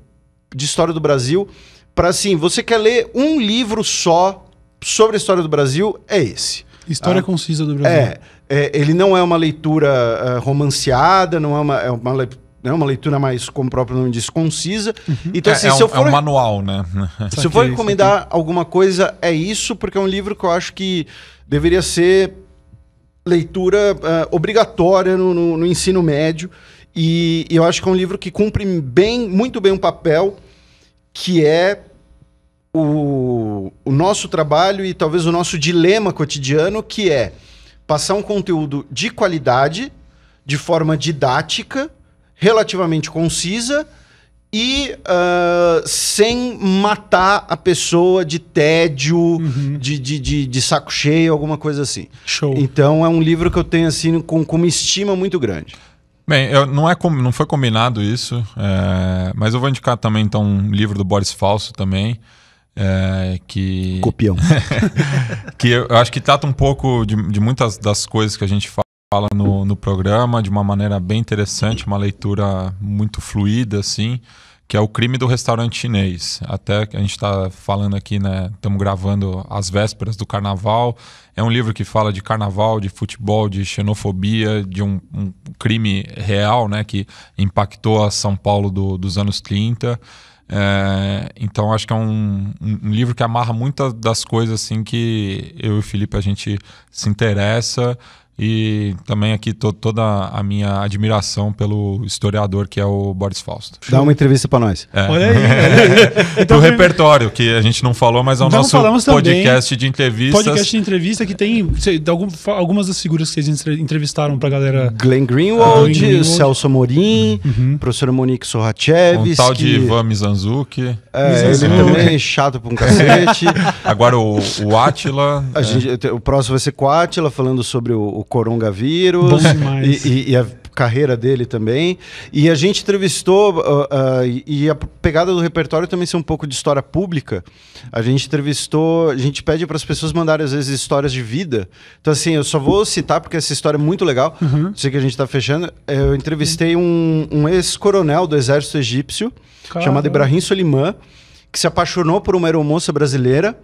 de história do Brasil para assim, você quer ler um livro só sobre a história do Brasil, é esse. História ah, concisa do Brasil. É, é, ele não é uma leitura uh, romanceada, não é uma, é uma é Uma leitura mais, como o próprio nome diz, concisa. Uhum. Então, é, assim, é, é, se eu é for. É um manual, né? *laughs* se eu for recomendar alguma coisa, é isso, porque é um livro que eu acho que deveria ser leitura uh, obrigatória no, no, no, ensino médio. E, e, eu acho que é um livro que cumpre bem, muito bem o um papel que é o, o nosso trabalho e talvez o nosso dilema cotidiano, que é passar um conteúdo de qualidade, de forma didática, relativamente concisa e uh, sem matar a pessoa de tédio, uhum. de, de, de, de, saco cheio, alguma coisa assim. Show. Então é um livro que eu tenho assim com, com uma estima muito grande. Bem, eu, não, é, não foi combinado isso, é, mas eu vou indicar também então um livro do Boris Falso também. É, que. Copião. *laughs* que eu acho que trata um pouco de, de muitas das coisas que a gente fala no, no programa de uma maneira bem interessante, uma leitura muito fluida, assim que é o crime do restaurante chinês. Até a gente está falando aqui, né? Estamos gravando as vésperas do carnaval. É um livro que fala de carnaval, de futebol, de xenofobia, de um, um crime real, né? Que impactou a São Paulo do, dos anos 30. É, então acho que é um, um, livro que amarra muitas das coisas assim que eu e o Felipe a gente se interessa e também aqui to toda a minha admiração pelo historiador que é o Boris Fausto. Dá uma entrevista para nós. É. Olha aí. Olha *laughs* então repertório, que a gente não falou, mas é o então nosso podcast de entrevistas. Podcast de entrevista que tem algumas das figuras que vocês entrevistaram para a galera. Glenn Greenwald, ah, Greenwald. Celso Morim, uhum. professor Monique Sorachevski. Um tal de Ivan Mizanzuki. É, Mizanzuki. ele *laughs* também é chato para um cacete. Agora o, o Atila. É. Gente, o próximo vai ser com o Atila, falando sobre o coronavírus. E, e, e a carreira dele também. E a gente entrevistou, uh, uh, e a pegada do repertório também ser um pouco de história pública. A gente entrevistou, a gente pede para as pessoas mandarem, às vezes, histórias de vida. Então, assim, eu só vou citar, porque essa história é muito legal. Uhum. Sei que a gente está fechando. Eu entrevistei um, um ex-coronel do exército egípcio, Caramba. chamado Ibrahim Soliman, que se apaixonou por uma aeromoça brasileira,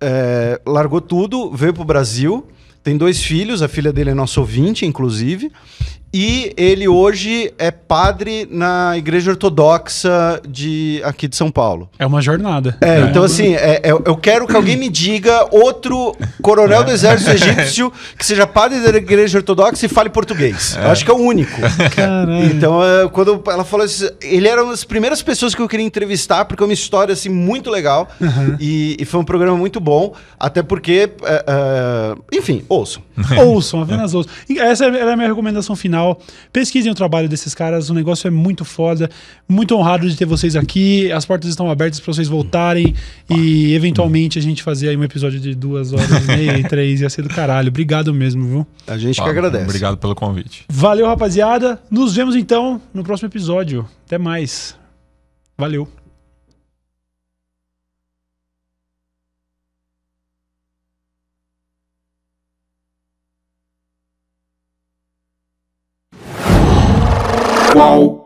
é, largou tudo, veio para o Brasil tem dois filhos, a filha dele é nossa ouvinte, inclusive, e ele hoje é padre na igreja ortodoxa de aqui de São Paulo. É uma jornada. É, é. então assim, é, é, eu quero que alguém me diga outro coronel é. do exército egípcio que seja padre da igreja ortodoxa e fale português. É. Eu acho que é o único. Caralho. Então, quando ela falou isso, assim, ele era uma das primeiras pessoas que eu queria entrevistar, porque é uma história assim muito legal. Uhum. E, e, foi um programa muito bom, até porque, enfim, ouçam. *laughs* ouçam, apenas ouçam. essa era a minha recomendação final canal. Pesquisem o trabalho desses caras, o negócio é muito foda. Muito honrado de ter vocês aqui. As portas estão abertas para vocês voltarem e eventualmente a gente fazer aí um episódio de duas horas e meia e três. Ia ser do caralho. Obrigado mesmo, viu? A gente que agradece. Obrigado pelo convite. Valeu, rapaziada. Nos vemos então no próximo episódio. Até mais. Valeu. Whoa.